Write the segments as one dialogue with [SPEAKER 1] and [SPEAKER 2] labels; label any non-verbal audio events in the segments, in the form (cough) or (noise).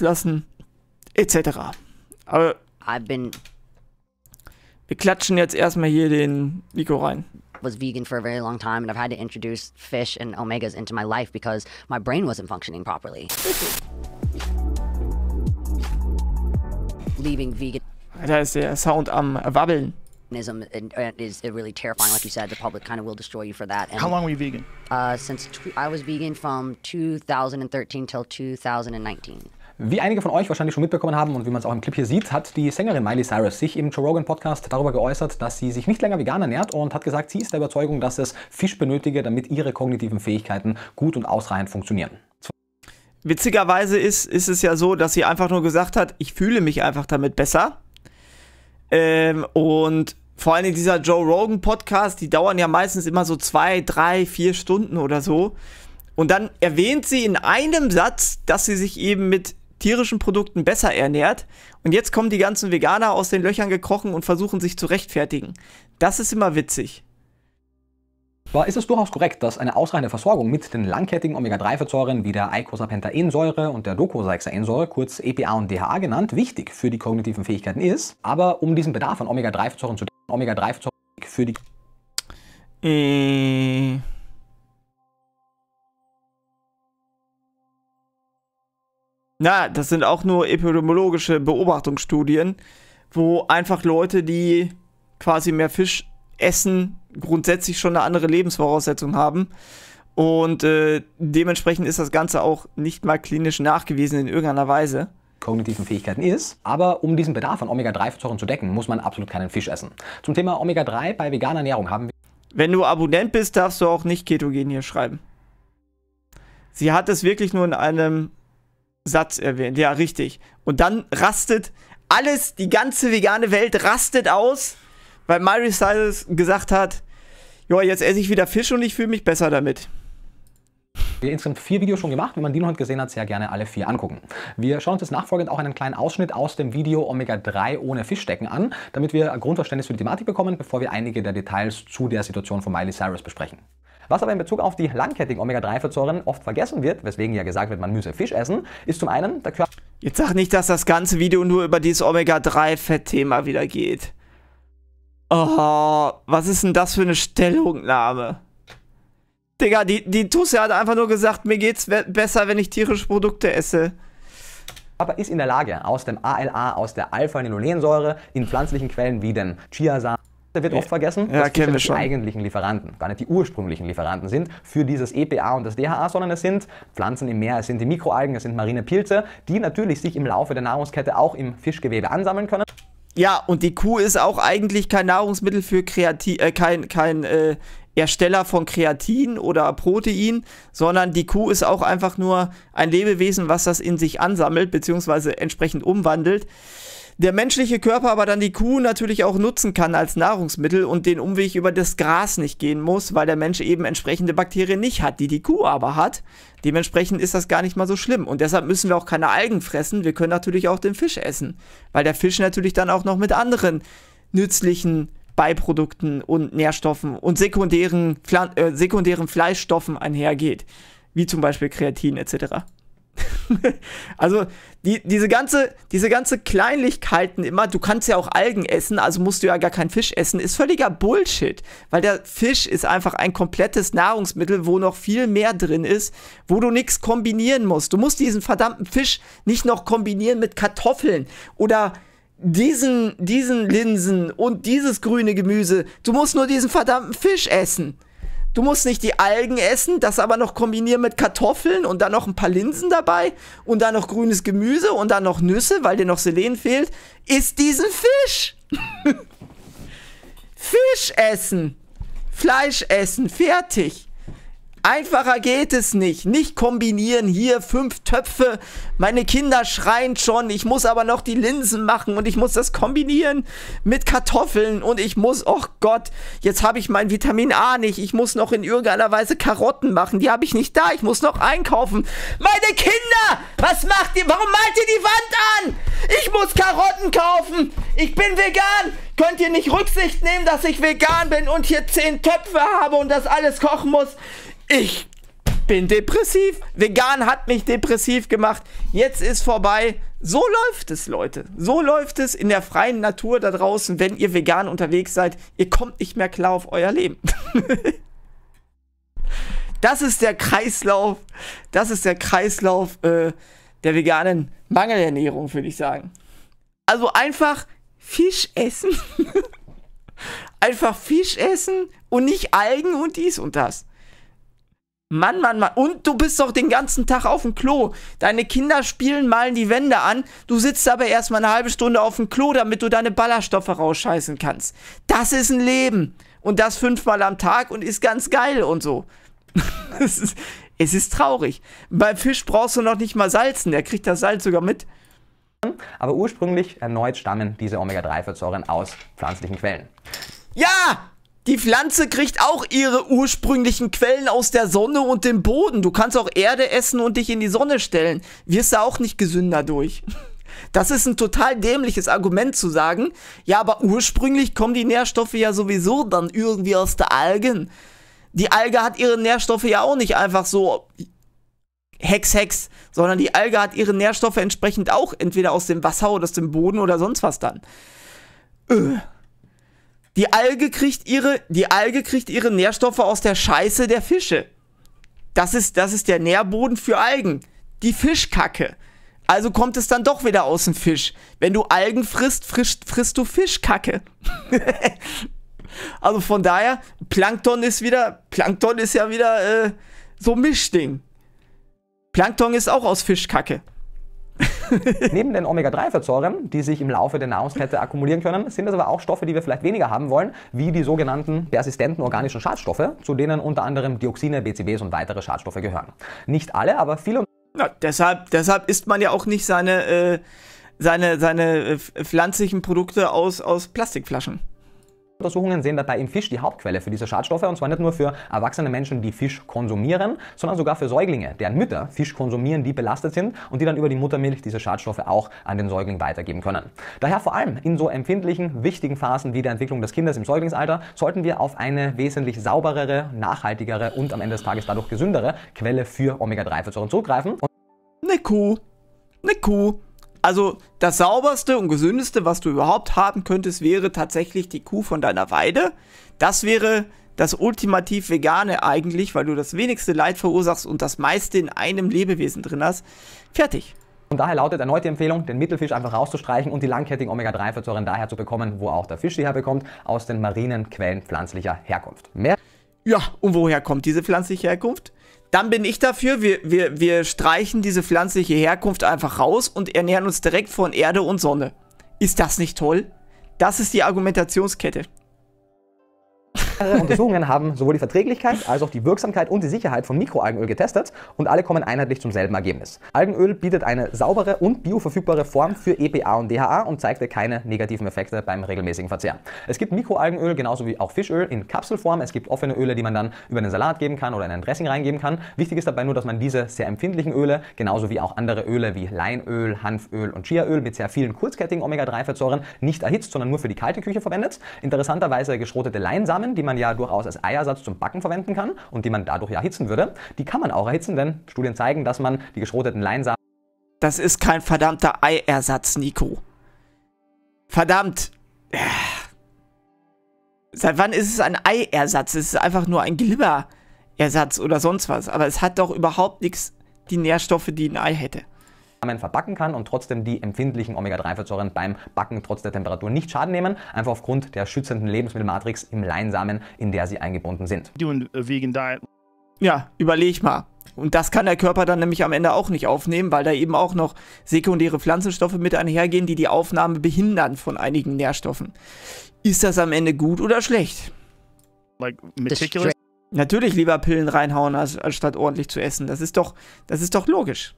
[SPEAKER 1] lassen, etc.
[SPEAKER 2] Aber I've been wir klatschen jetzt erstmal hier den Nico rein. was vegan for a very long time and I've had to introduce fish and omegas into my life because my brain wasn't functioning properly. Leaving vegan Da ist der Sound am Wabbeln. is really terrifying. Like you said, the public kind of will destroy you for that. And, How long were you vegan? Uh, since I was vegan from 2013 till 2019.
[SPEAKER 3] Wie einige von euch wahrscheinlich schon mitbekommen haben und wie man es auch im Clip hier sieht, hat die Sängerin Miley Cyrus sich im Joe Rogan Podcast darüber geäußert, dass sie sich nicht länger vegan ernährt und hat gesagt, sie ist der Überzeugung, dass es Fisch benötige, damit ihre kognitiven Fähigkeiten gut und ausreichend funktionieren.
[SPEAKER 1] Witzigerweise ist, ist es ja so, dass sie einfach nur gesagt hat, ich fühle mich einfach damit besser. Ähm, und vor allem dieser Joe Rogan Podcast, die dauern ja meistens immer so zwei, drei, vier Stunden oder so. Und dann erwähnt sie in einem Satz, dass sie sich eben mit tierischen Produkten besser ernährt und jetzt kommen die ganzen Veganer aus den Löchern gekrochen und versuchen sich zu
[SPEAKER 3] rechtfertigen. Das ist immer witzig. Zwar ist es durchaus korrekt, dass eine ausreichende Versorgung mit den langkettigen Omega-3-Fettsäuren wie der Eicosapentaensäure und der Docosahexaensäure, kurz EPA und DHA genannt, wichtig für die kognitiven Fähigkeiten ist, aber um diesen Bedarf an Omega-3-Fettsäuren zu decken, Omega-3-Fettsäuren für die... Äh. na, das
[SPEAKER 1] sind auch nur epidemiologische Beobachtungsstudien, wo einfach Leute, die quasi mehr Fisch essen, grundsätzlich schon eine andere Lebensvoraussetzung haben.
[SPEAKER 3] Und äh, dementsprechend ist das Ganze auch nicht mal klinisch nachgewiesen in irgendeiner Weise kognitiven Fähigkeiten ist. Aber um diesen Bedarf an Omega-3-Fettsäuren zu decken, muss man absolut keinen Fisch essen. Zum Thema Omega-3 bei veganer Ernährung haben wir... Wenn du Abonnent bist, darfst du auch nicht ketogen hier
[SPEAKER 1] schreiben. Sie hat es wirklich nur in einem Satz erwähnt. Ja, richtig. Und dann rastet alles, die ganze vegane Welt rastet aus, weil Miley Cyrus gesagt hat, ja, jetzt esse ich wieder Fisch und ich fühle mich besser damit.
[SPEAKER 3] Wir haben insgesamt vier Videos schon gemacht. Wenn man die noch nicht gesehen hat, sehr gerne alle vier angucken. Wir schauen uns jetzt nachfolgend auch einen kleinen Ausschnitt aus dem Video Omega-3 ohne Fischdecken an, damit wir ein Grundverständnis für die Thematik bekommen, bevor wir einige der Details zu der Situation von Miley Cyrus besprechen. Was aber in Bezug auf die langkettigen Omega-3-Fettsäuren oft vergessen wird, weswegen ja gesagt wird, man müsse Fisch essen, ist zum einen der Körper. Jetzt sag nicht, dass das ganze Video nur über dieses omega 3 fett thema wieder geht.
[SPEAKER 1] Oh, was ist denn das für eine Stellungnahme? Digga, die,
[SPEAKER 3] die Tusse hat einfach nur gesagt, mir geht's besser, wenn ich tierische Produkte esse. Aber ist in der Lage, aus dem ALA, aus der Alpha-Linolensäure in pflanzlichen Quellen wie den Chiasamen der wird oft vergessen, ja, dass Fischer die schon. eigentlichen Lieferanten, gar nicht die ursprünglichen Lieferanten sind für dieses EPA und das DHA, sondern es sind Pflanzen im Meer, es sind die Mikroalgen, es sind marine Pilze, die natürlich sich im Laufe der Nahrungskette auch im Fischgewebe ansammeln können. Ja, und die Kuh ist auch eigentlich
[SPEAKER 1] kein Nahrungsmittel für Kreativ, äh, kein, kein äh, Ersteller von Kreatin oder Protein, sondern die Kuh ist auch einfach nur ein Lebewesen, was das in sich ansammelt, beziehungsweise entsprechend umwandelt der menschliche Körper aber dann die Kuh natürlich auch nutzen kann als Nahrungsmittel und den Umweg über das Gras nicht gehen muss, weil der Mensch eben entsprechende Bakterien nicht hat, die die Kuh aber hat. Dementsprechend ist das gar nicht mal so schlimm. Und deshalb müssen wir auch keine Algen fressen. Wir können natürlich auch den Fisch essen, weil der Fisch natürlich dann auch noch mit anderen nützlichen Beiprodukten und Nährstoffen und sekundären, Pflan äh, sekundären Fleischstoffen einhergeht, wie zum Beispiel Kreatin etc. (laughs) also die, diese, ganze, diese ganze Kleinlichkeiten immer, du kannst ja auch Algen essen, also musst du ja gar keinen Fisch essen, ist völliger Bullshit, weil der Fisch ist einfach ein komplettes Nahrungsmittel, wo noch viel mehr drin ist, wo du nichts kombinieren musst. Du musst diesen verdammten Fisch nicht noch kombinieren mit Kartoffeln oder diesen, diesen Linsen und dieses grüne Gemüse. Du musst nur diesen verdammten Fisch essen. Du musst nicht die Algen essen, das aber noch kombinieren mit Kartoffeln und dann noch ein paar Linsen dabei und dann noch grünes Gemüse und dann noch Nüsse, weil dir noch Selen fehlt. Isst diesen Fisch! (laughs) Fisch essen! Fleisch essen, fertig! Einfacher geht es nicht. Nicht kombinieren hier fünf Töpfe. Meine Kinder schreien schon. Ich muss aber noch die Linsen machen und ich muss das kombinieren mit Kartoffeln und ich muss, oh Gott, jetzt habe ich mein Vitamin A nicht. Ich muss noch in irgendeiner Weise Karotten machen. Die habe ich nicht da. Ich muss noch einkaufen. Meine Kinder, was macht ihr? Warum malt ihr die Wand an? Ich muss Karotten kaufen. Ich bin vegan. Könnt ihr nicht Rücksicht nehmen, dass ich vegan bin und hier zehn Töpfe habe und das alles kochen muss? Ich bin depressiv. Vegan hat mich depressiv gemacht. Jetzt ist vorbei. So läuft es, Leute. So läuft es in der freien Natur da draußen, wenn ihr vegan unterwegs seid. Ihr kommt nicht mehr klar auf euer Leben. (laughs) das ist der Kreislauf. Das ist der Kreislauf äh, der veganen Mangelernährung, würde ich sagen. Also einfach Fisch essen. (laughs) einfach Fisch essen und nicht Algen und dies und das. Mann, Mann, Mann. Und du bist doch den ganzen Tag auf dem Klo. Deine Kinder spielen, malen die Wände an. Du sitzt aber erstmal eine halbe Stunde auf dem Klo, damit du deine Ballerstoffe rausscheißen kannst. Das ist ein Leben. Und das fünfmal am Tag und ist ganz geil und so. (laughs)
[SPEAKER 3] es, ist, es ist traurig. Beim Fisch brauchst du noch nicht mal salzen. Der kriegt das Salz sogar mit. Aber ursprünglich erneut stammen diese Omega-3-Fettsäuren aus pflanzlichen Quellen.
[SPEAKER 1] Ja! Die Pflanze kriegt auch ihre ursprünglichen Quellen aus der Sonne und dem Boden. Du kannst auch Erde essen und dich in die Sonne stellen. Wirst du auch nicht gesünder durch. Das ist ein total dämliches Argument zu sagen. Ja, aber ursprünglich kommen die Nährstoffe ja sowieso dann irgendwie aus der Algen. Die Alge hat ihre Nährstoffe ja auch nicht einfach so Hex, Hex, sondern die Alge hat ihre Nährstoffe entsprechend auch entweder aus dem Wasser oder aus dem Boden oder sonst was dann. Öh. Die Alge kriegt ihre, die Alge kriegt ihre Nährstoffe aus der Scheiße der Fische. Das ist, das ist der Nährboden für Algen. Die Fischkacke. Also kommt es dann doch wieder aus dem Fisch. Wenn du Algen frisst, frisst, frisst du Fischkacke. (laughs) also von daher, Plankton ist wieder, Plankton ist ja wieder äh, so Mischding. Plankton ist auch
[SPEAKER 3] aus Fischkacke. (laughs) Neben den Omega-3-Fettsäuren, die sich im Laufe der Nahrungskette akkumulieren können, sind es aber auch Stoffe, die wir vielleicht weniger haben wollen, wie die sogenannten persistenten organischen Schadstoffe, zu denen unter anderem Dioxine, BCBs und weitere Schadstoffe gehören. Nicht alle, aber viele. Ja, deshalb, deshalb isst man ja auch nicht seine, äh, seine, seine äh, pflanzlichen Produkte aus, aus Plastikflaschen. Untersuchungen sehen dabei im Fisch die Hauptquelle für diese Schadstoffe und zwar nicht nur für erwachsene Menschen, die Fisch konsumieren, sondern sogar für Säuglinge, deren Mütter Fisch konsumieren, die belastet sind und die dann über die Muttermilch diese Schadstoffe auch an den Säugling weitergeben können. Daher vor allem in so empfindlichen, wichtigen Phasen wie der Entwicklung des Kindes im Säuglingsalter sollten wir auf eine wesentlich sauberere, nachhaltigere und am Ende des Tages dadurch gesündere Quelle für Omega-3-Fettsäuren zurückgreifen. Und
[SPEAKER 1] eine Kuh, eine Kuh also das sauberste und gesündeste, was du überhaupt haben könntest, wäre tatsächlich die Kuh von deiner Weide. Das wäre das ultimativ vegane eigentlich, weil du das wenigste
[SPEAKER 3] Leid verursachst und das meiste in einem Lebewesen drin hast. Fertig. Und daher lautet erneut die Empfehlung, den Mittelfisch einfach rauszustreichen und die langkettigen Omega-3-Fettsäuren daher zu bekommen, wo auch der Fisch sie herbekommt, aus den marinen Quellen pflanzlicher Herkunft. Mehr ja, und woher kommt diese pflanzliche Herkunft?
[SPEAKER 1] dann bin ich dafür, wir, wir, wir streichen diese pflanzliche Herkunft einfach raus und ernähren uns direkt von Erde und Sonne. Ist das nicht toll? Das ist die Argumentationskette.
[SPEAKER 3] (laughs) Untersuchungen haben sowohl die Verträglichkeit als auch die Wirksamkeit und die Sicherheit von Mikroalgenöl getestet und alle kommen einheitlich zum selben Ergebnis. Algenöl bietet eine saubere und bioverfügbare Form für EPA und DHA und zeigte keine negativen Effekte beim regelmäßigen Verzehr. Es gibt Mikroalgenöl genauso wie auch Fischöl in Kapselform. Es gibt offene Öle, die man dann über einen Salat geben kann oder in ein Dressing reingeben kann. Wichtig ist dabei nur, dass man diese sehr empfindlichen Öle, genauso wie auch andere Öle wie Leinöl, Hanföl und Chiaöl mit sehr vielen kurzkettigen Omega-3-Fettsäuren nicht erhitzt, sondern nur für die kalte Küche verwendet. Interessanterweise geschrotete Leinsamen, die man ja durchaus als Eiersatz zum Backen verwenden kann und die man dadurch ja erhitzen würde, die kann man auch erhitzen, denn Studien zeigen, dass man die geschroteten Leinsamen. Das ist kein verdammter Eiersatz, Nico. Verdammt! Äh.
[SPEAKER 1] Seit wann ist es ein Eiersatz? Es ist einfach nur ein Glibberersatz oder sonst
[SPEAKER 3] was. Aber es hat doch überhaupt nichts die Nährstoffe, die ein Ei hätte. Rahmen verpacken kann und trotzdem die empfindlichen Omega-3-Fettsäuren beim Backen trotz der Temperatur nicht Schaden nehmen, einfach aufgrund der schützenden Lebensmittelmatrix im Leinsamen, in der sie eingebunden sind.
[SPEAKER 2] Äh,
[SPEAKER 3] ja,
[SPEAKER 1] überleg mal. Und das kann der Körper dann nämlich am Ende auch nicht aufnehmen, weil da eben auch noch sekundäre Pflanzenstoffe mit einhergehen, die die Aufnahme behindern von einigen Nährstoffen. Ist das am Ende gut oder schlecht? Like Natürlich lieber Pillen reinhauen, als,
[SPEAKER 2] statt ordentlich zu essen. Das ist doch, das ist doch logisch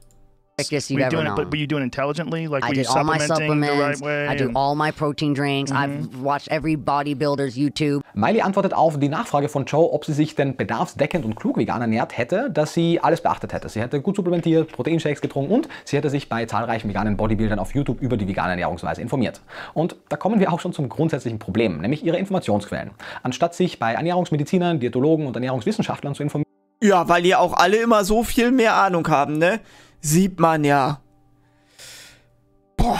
[SPEAKER 2] practice you've were you doing known. It, but were you doing intelligently? Like I were did you all my supplements. Right I do and... all my protein drinks. Mm -hmm. I've mm-hmm. watched every bodybuilder's
[SPEAKER 3] YouTube. Miley antwortet auf die Nachfrage von Joe, ob sie sich denn bedarfsdeckend und klug vegan ernährt hätte, dass sie alles beachtet hätte. Sie hätte gut supplementiert, Proteinshakes getrunken und sie hätte sich bei zahlreichen veganen Bodybuildern auf YouTube über die vegane Ernährungsweise informiert. Und da kommen wir auch schon zum grundsätzlichen Problem, nämlich ihre Informationsquellen. Anstatt sich bei Ernährungsmedizinern, Diätologen und Ernährungswissenschaftlern zu informieren, ja, weil die auch alle immer so viel mehr Ahnung haben, ne? sieht man ja. Boah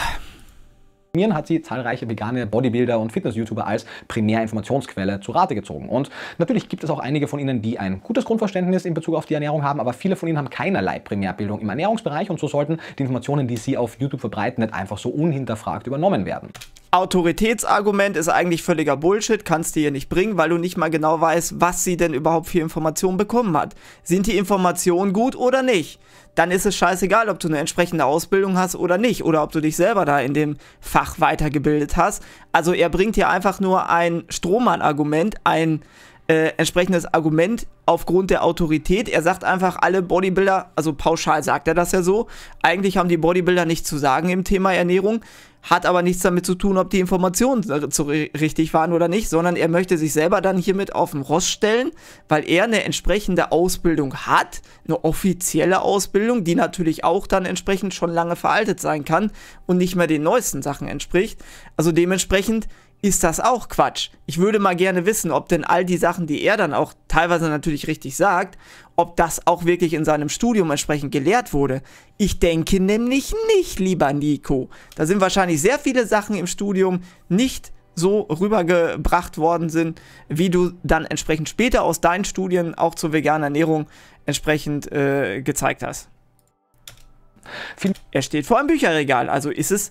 [SPEAKER 3] hat sie zahlreiche vegane Bodybuilder und Fitness-YouTuber als Primärinformationsquelle zu Rate gezogen. Und natürlich gibt es auch einige von ihnen, die ein gutes Grundverständnis in Bezug auf die Ernährung haben, aber viele von ihnen haben keinerlei Primärbildung im Ernährungsbereich und so sollten die Informationen, die sie auf YouTube verbreiten, nicht einfach so unhinterfragt übernommen werden.
[SPEAKER 1] Autoritätsargument ist eigentlich völliger Bullshit, kannst du hier nicht bringen, weil du nicht mal genau weißt, was sie denn überhaupt für Informationen bekommen hat. Sind die Informationen gut oder nicht? dann ist es scheißegal, ob du eine entsprechende Ausbildung hast oder nicht oder ob du dich selber da in dem Fach weitergebildet hast. Also er bringt hier einfach nur ein Strohmann-Argument, ein äh, entsprechendes Argument aufgrund der Autorität. Er sagt einfach, alle Bodybuilder, also pauschal sagt er das ja so, eigentlich haben die Bodybuilder nichts zu sagen im Thema Ernährung hat aber nichts damit zu tun, ob die Informationen zu, richtig waren oder nicht, sondern er möchte sich selber dann hiermit auf den Ross stellen, weil er eine entsprechende Ausbildung hat, eine offizielle Ausbildung, die natürlich auch dann entsprechend schon lange veraltet sein kann und nicht mehr den neuesten Sachen entspricht. Also dementsprechend ist das auch Quatsch. Ich würde mal gerne wissen, ob denn all die Sachen, die er dann auch teilweise natürlich richtig sagt, ob das auch wirklich in seinem Studium entsprechend gelehrt wurde. Ich denke nämlich nicht, lieber Nico. Da sind wahrscheinlich sehr viele Sachen im Studium nicht so rübergebracht worden sind, wie du dann entsprechend später aus deinen Studien auch zur veganen Ernährung entsprechend äh, gezeigt hast. Er steht vor einem Bücherregal, also
[SPEAKER 3] ist es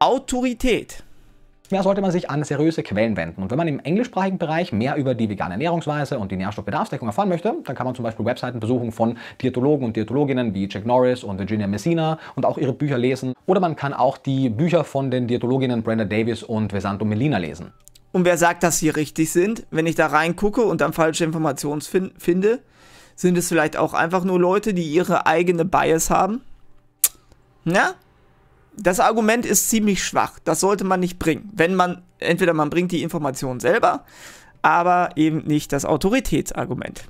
[SPEAKER 3] Autorität. Ja, sollte man sich an seriöse Quellen wenden. Und wenn man im englischsprachigen Bereich mehr über die vegane Ernährungsweise und die Nährstoffbedarfsdeckung erfahren möchte, dann kann man zum Beispiel Webseiten besuchen von Diätologen und Diätologinnen wie Jack Norris und Virginia Messina und auch ihre Bücher lesen. Oder man kann auch die Bücher von den Diätologinnen Brenda Davis und Vesanto Melina lesen.
[SPEAKER 1] Und wer sagt, dass sie richtig sind? Wenn ich da reingucke und dann falsche Informationen fin finde, sind es vielleicht auch einfach nur Leute, die ihre eigene Bias haben? Na, das Argument ist ziemlich schwach. Das sollte man nicht bringen. Wenn man, entweder man bringt die Information
[SPEAKER 3] selber, aber eben nicht das Autoritätsargument.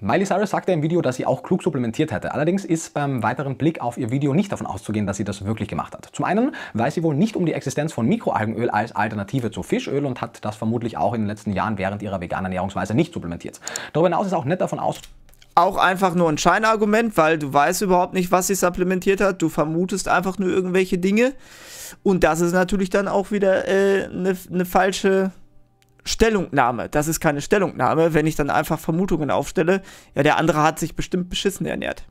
[SPEAKER 3] Miley Cyrus sagte im Video, dass sie auch klug supplementiert hätte. Allerdings ist beim weiteren Blick auf ihr Video nicht davon auszugehen, dass sie das wirklich gemacht hat. Zum einen weiß sie wohl nicht um die Existenz von Mikroalgenöl als Alternative zu Fischöl und hat das vermutlich auch in den letzten Jahren während ihrer veganen Ernährungsweise nicht supplementiert. Darüber hinaus ist auch nett davon auszugehen,
[SPEAKER 1] auch einfach nur ein Scheinargument, weil du weißt überhaupt nicht, was sie supplementiert hat. Du vermutest einfach nur irgendwelche Dinge. Und das ist natürlich dann auch wieder eine äh, ne, ne falsche Stellungnahme. Das ist keine Stellungnahme, wenn ich dann einfach Vermutungen aufstelle. Ja, der andere
[SPEAKER 3] hat sich bestimmt beschissen ernährt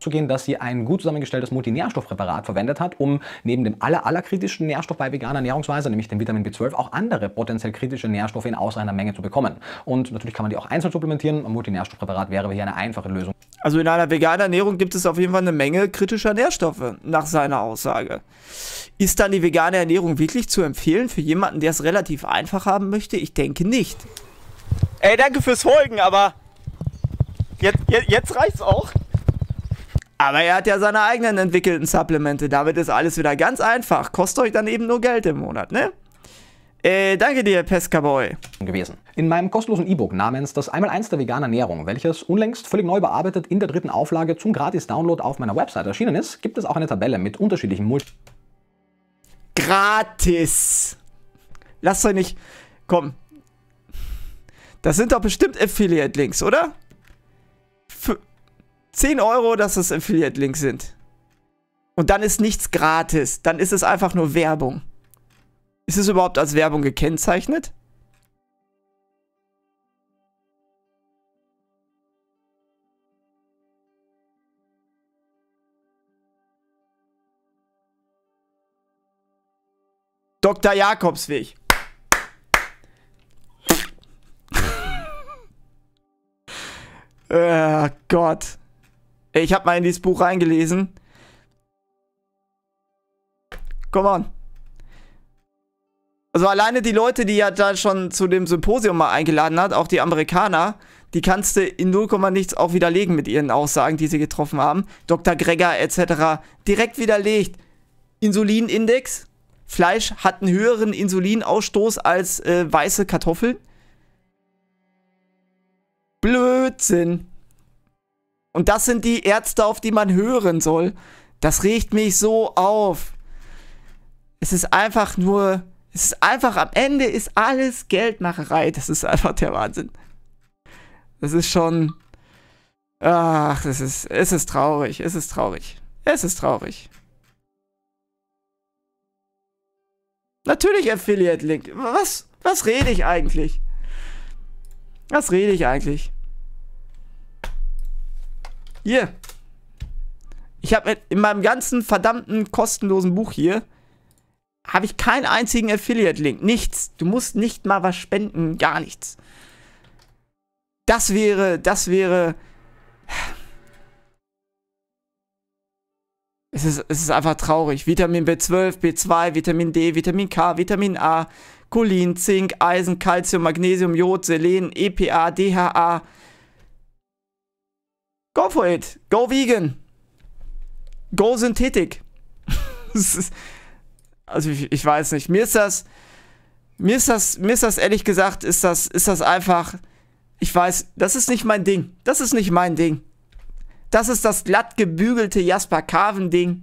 [SPEAKER 3] zu gehen, dass sie ein gut zusammengestelltes Multinährstoffpräparat verwendet hat, um neben dem aller, aller kritischen Nährstoff bei veganer Ernährungsweise, nämlich dem Vitamin B12, auch andere potenziell kritische Nährstoffe in ausreichender Menge zu bekommen. Und natürlich kann man die auch einzeln supplementieren. Ein Multinährstoffpräparat wäre hier eine einfache Lösung.
[SPEAKER 1] Also in einer veganen Ernährung gibt es auf jeden Fall eine Menge kritischer Nährstoffe, nach seiner Aussage. Ist dann die vegane Ernährung wirklich zu empfehlen für jemanden, der es relativ einfach haben möchte? Ich denke nicht. Ey, danke fürs Folgen, aber jetzt, jetzt, jetzt reicht's auch. Aber er hat ja seine eigenen entwickelten Supplemente. Damit ist
[SPEAKER 3] alles wieder ganz einfach. Kostet euch dann eben nur Geld im Monat, ne? Äh, danke dir, Pescaboy. Gewesen. In meinem kostenlosen E-Book namens Das 1x1 der veganen Ernährung, welches unlängst völlig neu bearbeitet in der dritten Auflage zum Gratis-Download auf meiner Website erschienen ist, gibt es auch eine Tabelle mit unterschiedlichen Multi... Gratis! Lasst euch nicht...
[SPEAKER 1] Komm. Das sind doch bestimmt Affiliate-Links, oder? 10 Euro, dass es Affiliate-Links sind. Und dann ist nichts gratis. Dann ist es einfach nur Werbung. Ist es überhaupt als Werbung gekennzeichnet? Dr. Jakobsweg. oh (laughs) Gott. Ich habe mal in dieses Buch reingelesen. Come on. Also alleine die Leute, die ja da schon zu dem Symposium mal eingeladen hat, auch die Amerikaner, die kannst du in 0, nichts auch widerlegen mit ihren Aussagen, die sie getroffen haben. Dr. Gregor etc. direkt widerlegt. Insulinindex. Fleisch hat einen höheren Insulinausstoß als äh, weiße Kartoffeln. Blödsinn. Und das sind die Ärzte, auf die man hören soll. Das regt mich so auf. Es ist einfach nur, es ist einfach, am Ende ist alles Geldmacherei. Das ist einfach der Wahnsinn. Das ist schon, ach, es ist, es ist traurig, es ist traurig, es ist traurig. Natürlich Affiliate Link. Was, was rede ich eigentlich? Was rede ich eigentlich? Hier. Ich habe in meinem ganzen verdammten kostenlosen Buch hier habe ich keinen einzigen Affiliate-Link. Nichts. Du musst nicht mal was spenden. Gar nichts. Das wäre, das wäre. Es ist, es ist einfach traurig. Vitamin B12, B2, Vitamin D, Vitamin K, Vitamin A, Cholin, Zink, Eisen, Calcium, Magnesium, Jod, Selen, EPA, DHA, Go for it. Go vegan. Go Synthetik. (laughs) also ich, ich, weiß nicht. Mir ist das, mir ist das, mir ist das ehrlich gesagt, ist das, ist das einfach. Ich weiß, das ist nicht mein Ding. Das ist nicht mein Ding. Das ist das glatt gebügelte Jasper Carven Ding.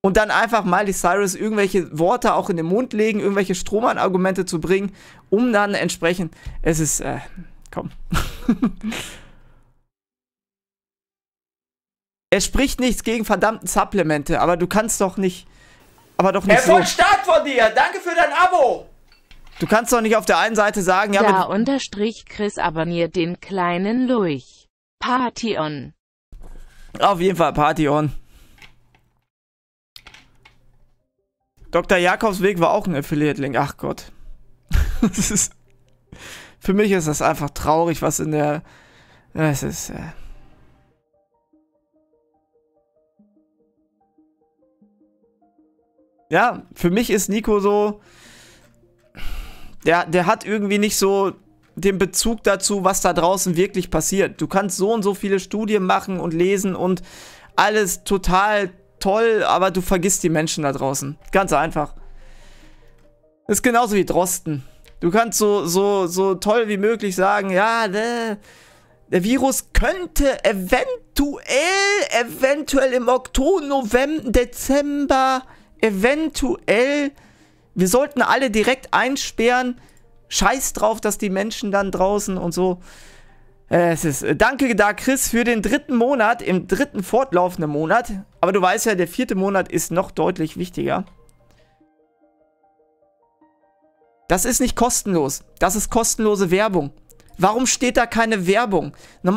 [SPEAKER 1] Und dann einfach Miley Cyrus irgendwelche Worte auch in den Mund legen, irgendwelche Strohmann-Argumente zu bringen, um dann entsprechend. Es ist, äh, komm. (laughs) Er spricht nichts gegen verdammten Supplemente, aber du kannst doch nicht. Aber doch nicht. Er so. Start von dir! Danke für dein Abo! Du kannst doch nicht auf der einen Seite sagen, ja. Ja, unterstrich Chris abonniert den kleinen Lurch. Party on. Auf jeden Fall Party on. Dr. Jakobsweg war auch ein Affiliate-Link. Ach Gott. (laughs) das ist, für mich ist das einfach traurig, was in der. Es ist. Äh, Ja, für mich ist Nico so. Der, der hat irgendwie nicht so den Bezug dazu, was da draußen wirklich passiert. Du kannst so und so viele Studien machen und lesen und alles total toll, aber du vergisst die Menschen da draußen. Ganz einfach. Ist genauso wie Drosten. Du kannst so, so, so toll wie möglich sagen, ja, der, der Virus könnte eventuell, eventuell im Oktober, November, Dezember eventuell, wir sollten alle direkt einsperren. Scheiß drauf, dass die Menschen dann draußen und so. Äh, es ist, äh, danke da, Chris, für den dritten Monat, im dritten fortlaufenden Monat. Aber du weißt ja, der vierte Monat ist noch deutlich wichtiger. Das ist nicht kostenlos. Das ist kostenlose Werbung. Warum steht da keine Werbung?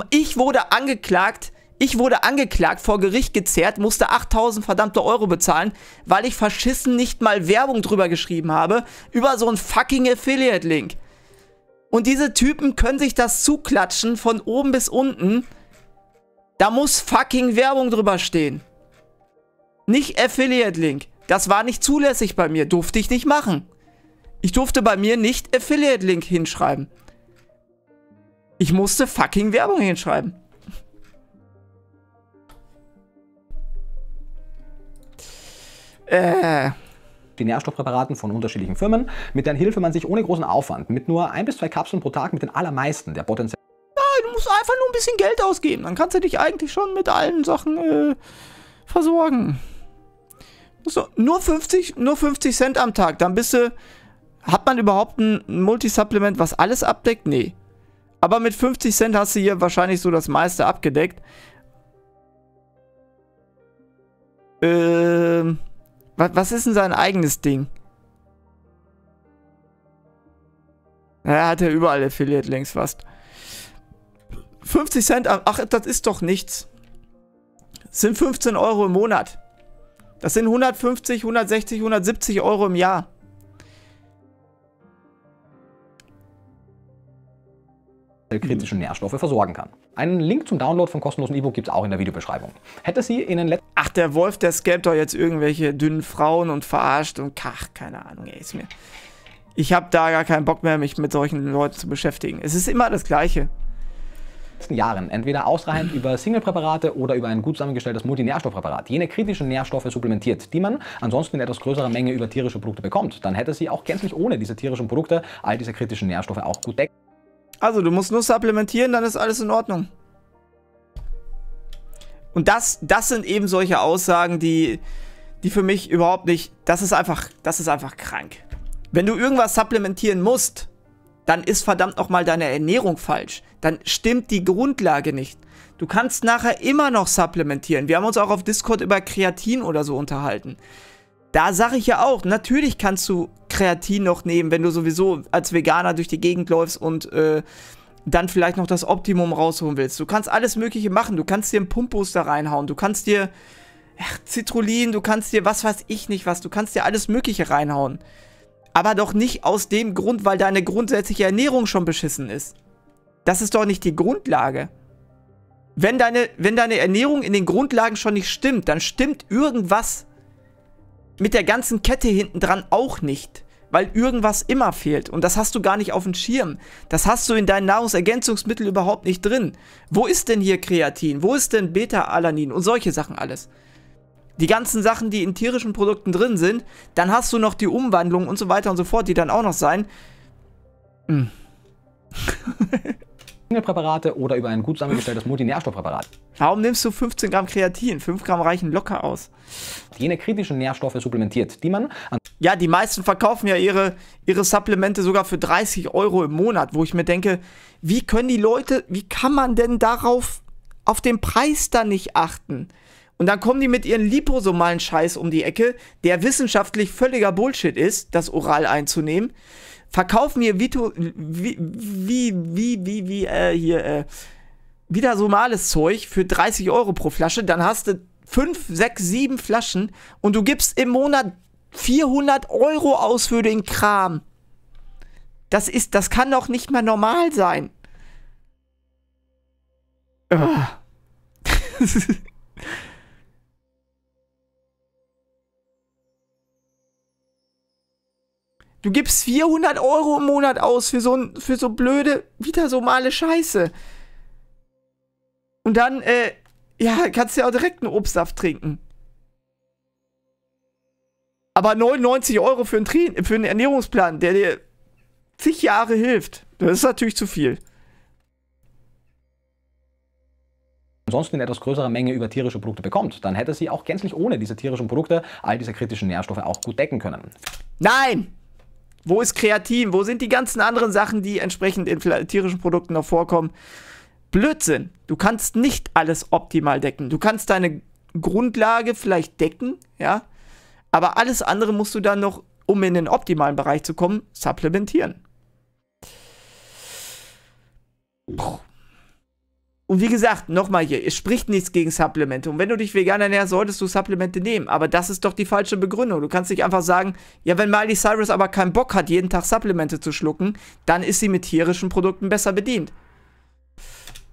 [SPEAKER 1] Ich wurde angeklagt, ich wurde angeklagt, vor Gericht gezerrt, musste 8000 verdammte Euro bezahlen, weil ich verschissen nicht mal Werbung drüber geschrieben habe, über so einen fucking Affiliate-Link. Und diese Typen können sich das zuklatschen von oben bis unten. Da muss fucking Werbung drüber stehen. Nicht Affiliate-Link. Das war nicht zulässig bei mir, durfte ich nicht machen. Ich durfte bei mir nicht Affiliate-Link hinschreiben. Ich musste fucking Werbung hinschreiben.
[SPEAKER 3] Äh die Nährstoffpräparaten von unterschiedlichen Firmen, mit deren Hilfe man sich ohne großen Aufwand mit nur ein bis zwei Kapseln pro Tag mit den allermeisten der potenziellen... Ja, du musst einfach nur ein bisschen
[SPEAKER 1] Geld ausgeben, dann kannst du dich eigentlich schon mit allen Sachen äh, versorgen. So, nur 50, nur 50 Cent am Tag, dann bist du... Hat man überhaupt ein Multisupplement, was alles abdeckt? Nee. Aber mit 50 Cent hast du hier wahrscheinlich so das meiste abgedeckt. Ähm... Was, was ist denn sein eigenes Ding? Er hat ja überall Affiliate-Links fast. 50 Cent, ach, das ist doch nichts. Das sind 15 Euro im Monat. Das sind 150, 160, 170 Euro im Jahr.
[SPEAKER 3] kritischen Nährstoffe versorgen kann. Einen Link zum Download vom kostenlosen E-Book gibt es auch in der Videobeschreibung. Hätte sie in den letzten... Ach, der Wolf, der scammt doch jetzt
[SPEAKER 1] irgendwelche dünnen Frauen und verarscht und kach, keine Ahnung, ey, ist mir... Ich habe da gar
[SPEAKER 3] keinen Bock mehr, mich mit solchen Leuten zu beschäftigen. Es ist immer das Gleiche. Jahren entweder ausreichend über Single-Präparate oder über ein gut zusammengestelltes Multinährstoffpräparat jene kritischen Nährstoffe supplementiert, die man ansonsten in etwas größerer Menge über tierische Produkte bekommt, dann hätte sie auch gänzlich ohne diese tierischen Produkte all diese kritischen Nährstoffe auch gut deckt.
[SPEAKER 1] Also, du musst nur supplementieren, dann ist alles in Ordnung. Und das, das sind eben solche Aussagen, die, die für mich überhaupt nicht. Das ist einfach, das ist einfach krank. Wenn du irgendwas supplementieren musst, dann ist verdammt nochmal deine Ernährung falsch. Dann stimmt die Grundlage nicht. Du kannst nachher immer noch supplementieren. Wir haben uns auch auf Discord über Kreatin oder so unterhalten. Da sage ich ja auch, natürlich kannst du Kreatin noch nehmen, wenn du sowieso als Veganer durch die Gegend läufst und äh, dann vielleicht noch das Optimum rausholen willst. Du kannst alles Mögliche machen. Du kannst dir einen Pumpbooster reinhauen. Du kannst dir ach, Citrullin, du kannst dir was weiß ich nicht was. Du kannst dir alles Mögliche reinhauen. Aber doch nicht aus dem Grund, weil deine grundsätzliche Ernährung schon beschissen ist. Das ist doch nicht die Grundlage. Wenn deine, wenn deine Ernährung in den Grundlagen schon nicht stimmt, dann stimmt irgendwas mit der ganzen Kette hinten dran auch nicht, weil irgendwas immer fehlt und das hast du gar nicht auf dem Schirm. Das hast du in deinen Nahrungsergänzungsmitteln überhaupt nicht drin. Wo ist denn hier Kreatin? Wo ist denn Beta-Alanin und solche Sachen alles? Die ganzen Sachen, die in tierischen Produkten drin sind, dann hast du noch die Umwandlung und so weiter und so fort, die dann auch noch sein.
[SPEAKER 2] Mm.
[SPEAKER 3] (laughs) Präparate oder über ein gut zusammengestelltes Multinährstoffpräparat. Warum nimmst du 15 Gramm Kreatin? 5 Gramm reichen locker aus. Jene
[SPEAKER 1] kritischen Nährstoffe supplementiert, die man an Ja, die meisten verkaufen ja ihre, ihre Supplemente sogar für 30 Euro im Monat, wo ich mir denke, wie können die Leute, wie kann man denn darauf, auf den Preis da nicht achten? Und dann kommen die mit ihren liposomalen Scheiß um die Ecke, der wissenschaftlich völliger Bullshit ist, das oral einzunehmen verkauf mir Vito, wie, wie, wie, wie, wie, äh, hier, äh, wieder so males Zeug für 30 Euro pro Flasche, dann hast du 5, 6, 7 Flaschen und du gibst im Monat 400 Euro aus für den Kram. Das ist, das kann doch nicht mehr normal sein.
[SPEAKER 2] Ah. Ugh. (laughs)
[SPEAKER 1] Du gibst 400 Euro im Monat aus für so, für so blöde, wieder so male Scheiße. Und dann, äh, ja, kannst du ja auch direkt einen Obstsaft trinken. Aber 99 Euro für einen, Tri für einen Ernährungsplan, der dir zig Jahre hilft, das ist natürlich zu viel.
[SPEAKER 3] ansonsten in etwas größerer Menge über tierische Produkte bekommt, dann hätte sie auch gänzlich ohne diese tierischen Produkte all diese kritischen Nährstoffe auch gut decken können. Nein! Wo ist Kreatin? Wo sind die
[SPEAKER 1] ganzen anderen Sachen, die entsprechend in tierischen Produkten noch vorkommen? Blödsinn. Du kannst nicht alles optimal decken. Du kannst deine Grundlage vielleicht decken, ja, aber alles andere musst du dann noch, um in den optimalen Bereich zu kommen, supplementieren. Puh. Und wie gesagt, nochmal hier, es spricht nichts gegen Supplemente. Und wenn du dich vegan ernährst, solltest du Supplemente nehmen. Aber das ist doch die falsche Begründung. Du kannst nicht einfach sagen, ja, wenn Miley Cyrus aber keinen Bock hat, jeden Tag Supplemente zu
[SPEAKER 3] schlucken, dann ist sie mit tierischen Produkten besser bedient.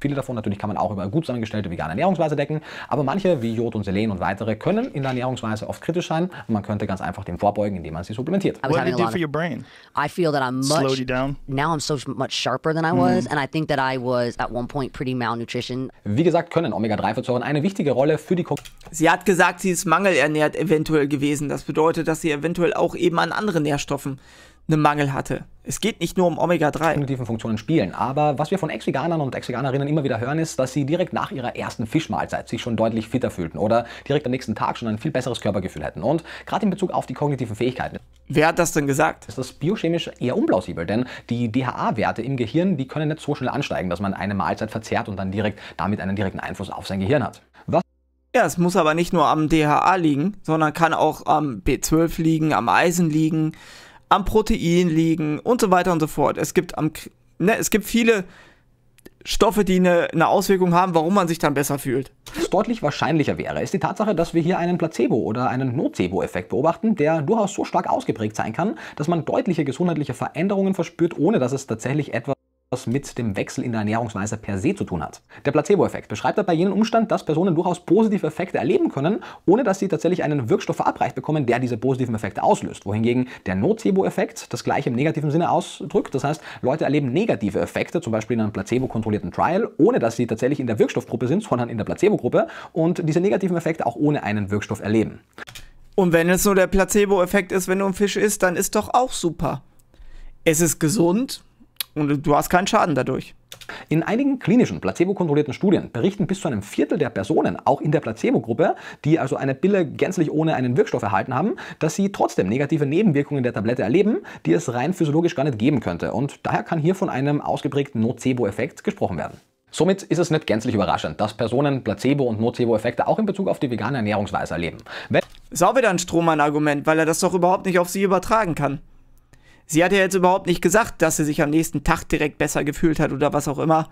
[SPEAKER 3] Viele davon natürlich kann man auch über gut zusammengestellte vegane Ernährungsweise decken, aber manche wie Jod und Selen und weitere können in der Ernährungsweise oft kritisch sein und man könnte ganz einfach dem vorbeugen, indem man sie supplementiert. What did it do for your
[SPEAKER 2] brain? I feel that I'm much Slowed you down. now I'm so much sharper than I was mm. and I think that I was at one point pretty malnutrition. Wie gesagt, können Omega-3-Fettsäuren eine wichtige Rolle für die Ko Sie hat gesagt, sie ist mangelernährt eventuell
[SPEAKER 1] gewesen. Das bedeutet, dass sie eventuell auch eben an anderen Nährstoffen einen Mangel hatte. Es geht
[SPEAKER 3] nicht nur um Omega-3. Kognitiven Funktionen spielen. Aber was wir von Ex-Veganern und Ex-Veganerinnen immer wieder hören, ist, dass sie direkt nach ihrer ersten Fischmahlzeit sich schon deutlich fitter fühlten oder direkt am nächsten Tag schon ein viel besseres Körpergefühl hätten. Und gerade in Bezug auf die kognitiven Fähigkeiten. Wer hat das denn gesagt? Ist das biochemisch eher unplausibel, denn die DHA-Werte im Gehirn, die können nicht so schnell ansteigen, dass man eine Mahlzeit verzehrt und dann direkt damit einen direkten Einfluss auf sein Gehirn hat. Was
[SPEAKER 1] ja, es muss aber nicht nur am DHA liegen, sondern kann auch am B12 liegen, am Eisen liegen, am Protein liegen und so weiter und so fort. Es gibt, am, ne, es gibt viele Stoffe, die eine, eine, Auswirkung haben,
[SPEAKER 3] warum man sich dann besser fühlt. Was deutlich wahrscheinlicher wäre, ist die Tatsache, dass wir hier einen Placebo- oder einen Nocebo-Effekt beobachten, der durchaus so stark ausgeprägt sein kann, dass man deutliche gesundheitliche Veränderungen verspürt, ohne dass es tatsächlich etwas was mit dem Wechsel in der Ernährungsweise per se zu tun hat. Der Placebo-Effekt beschreibt dabei jenen Umstand, dass Personen durchaus positive Effekte erleben können, ohne dass sie tatsächlich einen Wirkstoff verabreicht bekommen, der diese positiven Effekte auslöst. Wohingegen der Nocebo-Effekt das gleiche im negativen Sinne ausdrückt. Das heißt, Leute erleben negative Effekte, zum Beispiel in einem placebo-kontrollierten Trial, ohne dass sie tatsächlich in der Wirkstoffgruppe sind, sondern in der Placebo-Gruppe und diese negativen Effekte auch ohne einen Wirkstoff erleben.
[SPEAKER 1] Und wenn es nur der Placebo-Effekt ist, wenn du ein Fisch isst, dann ist doch auch super.
[SPEAKER 3] Es ist gesund, und du hast keinen Schaden dadurch. In einigen klinischen placebo-kontrollierten Studien berichten bis zu einem Viertel der Personen, auch in der Placebo-Gruppe, die also eine Pille gänzlich ohne einen Wirkstoff erhalten haben, dass sie trotzdem negative Nebenwirkungen der Tablette erleben, die es rein physiologisch gar nicht geben könnte. Und daher kann hier von einem ausgeprägten Nocebo-Effekt gesprochen werden. Somit ist es nicht gänzlich überraschend, dass Personen Placebo- und Nocebo-Effekte auch in Bezug auf die vegane Ernährungsweise erleben. Wenn ist wieder ein Strohmann-Argument, weil er das doch überhaupt nicht auf sie übertragen kann. Sie hat ja jetzt überhaupt nicht gesagt,
[SPEAKER 1] dass sie sich am nächsten Tag direkt besser gefühlt hat oder was auch immer.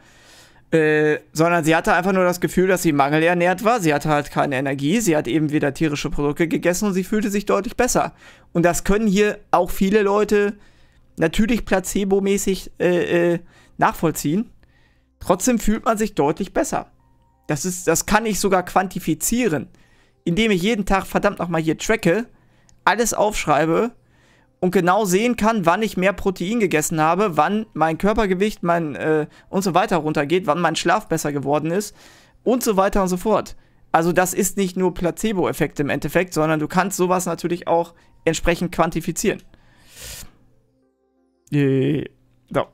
[SPEAKER 1] Äh, sondern sie hatte einfach nur das Gefühl, dass sie mangelernährt war. Sie hatte halt keine Energie. Sie hat eben wieder tierische Produkte gegessen und sie fühlte sich deutlich besser. Und das können hier auch viele Leute natürlich placebomäßig äh, äh nachvollziehen. Trotzdem fühlt man sich deutlich besser. Das, ist, das kann ich sogar quantifizieren, indem ich jeden Tag verdammt nochmal hier tracke, alles aufschreibe und genau sehen kann, wann ich mehr Protein gegessen habe, wann mein Körpergewicht mein, äh, und so weiter runtergeht, wann mein Schlaf besser geworden ist und so weiter und so fort. Also das ist nicht nur Placebo-Effekt im Endeffekt, sondern du kannst sowas natürlich auch entsprechend quantifizieren. Äh,
[SPEAKER 3] so.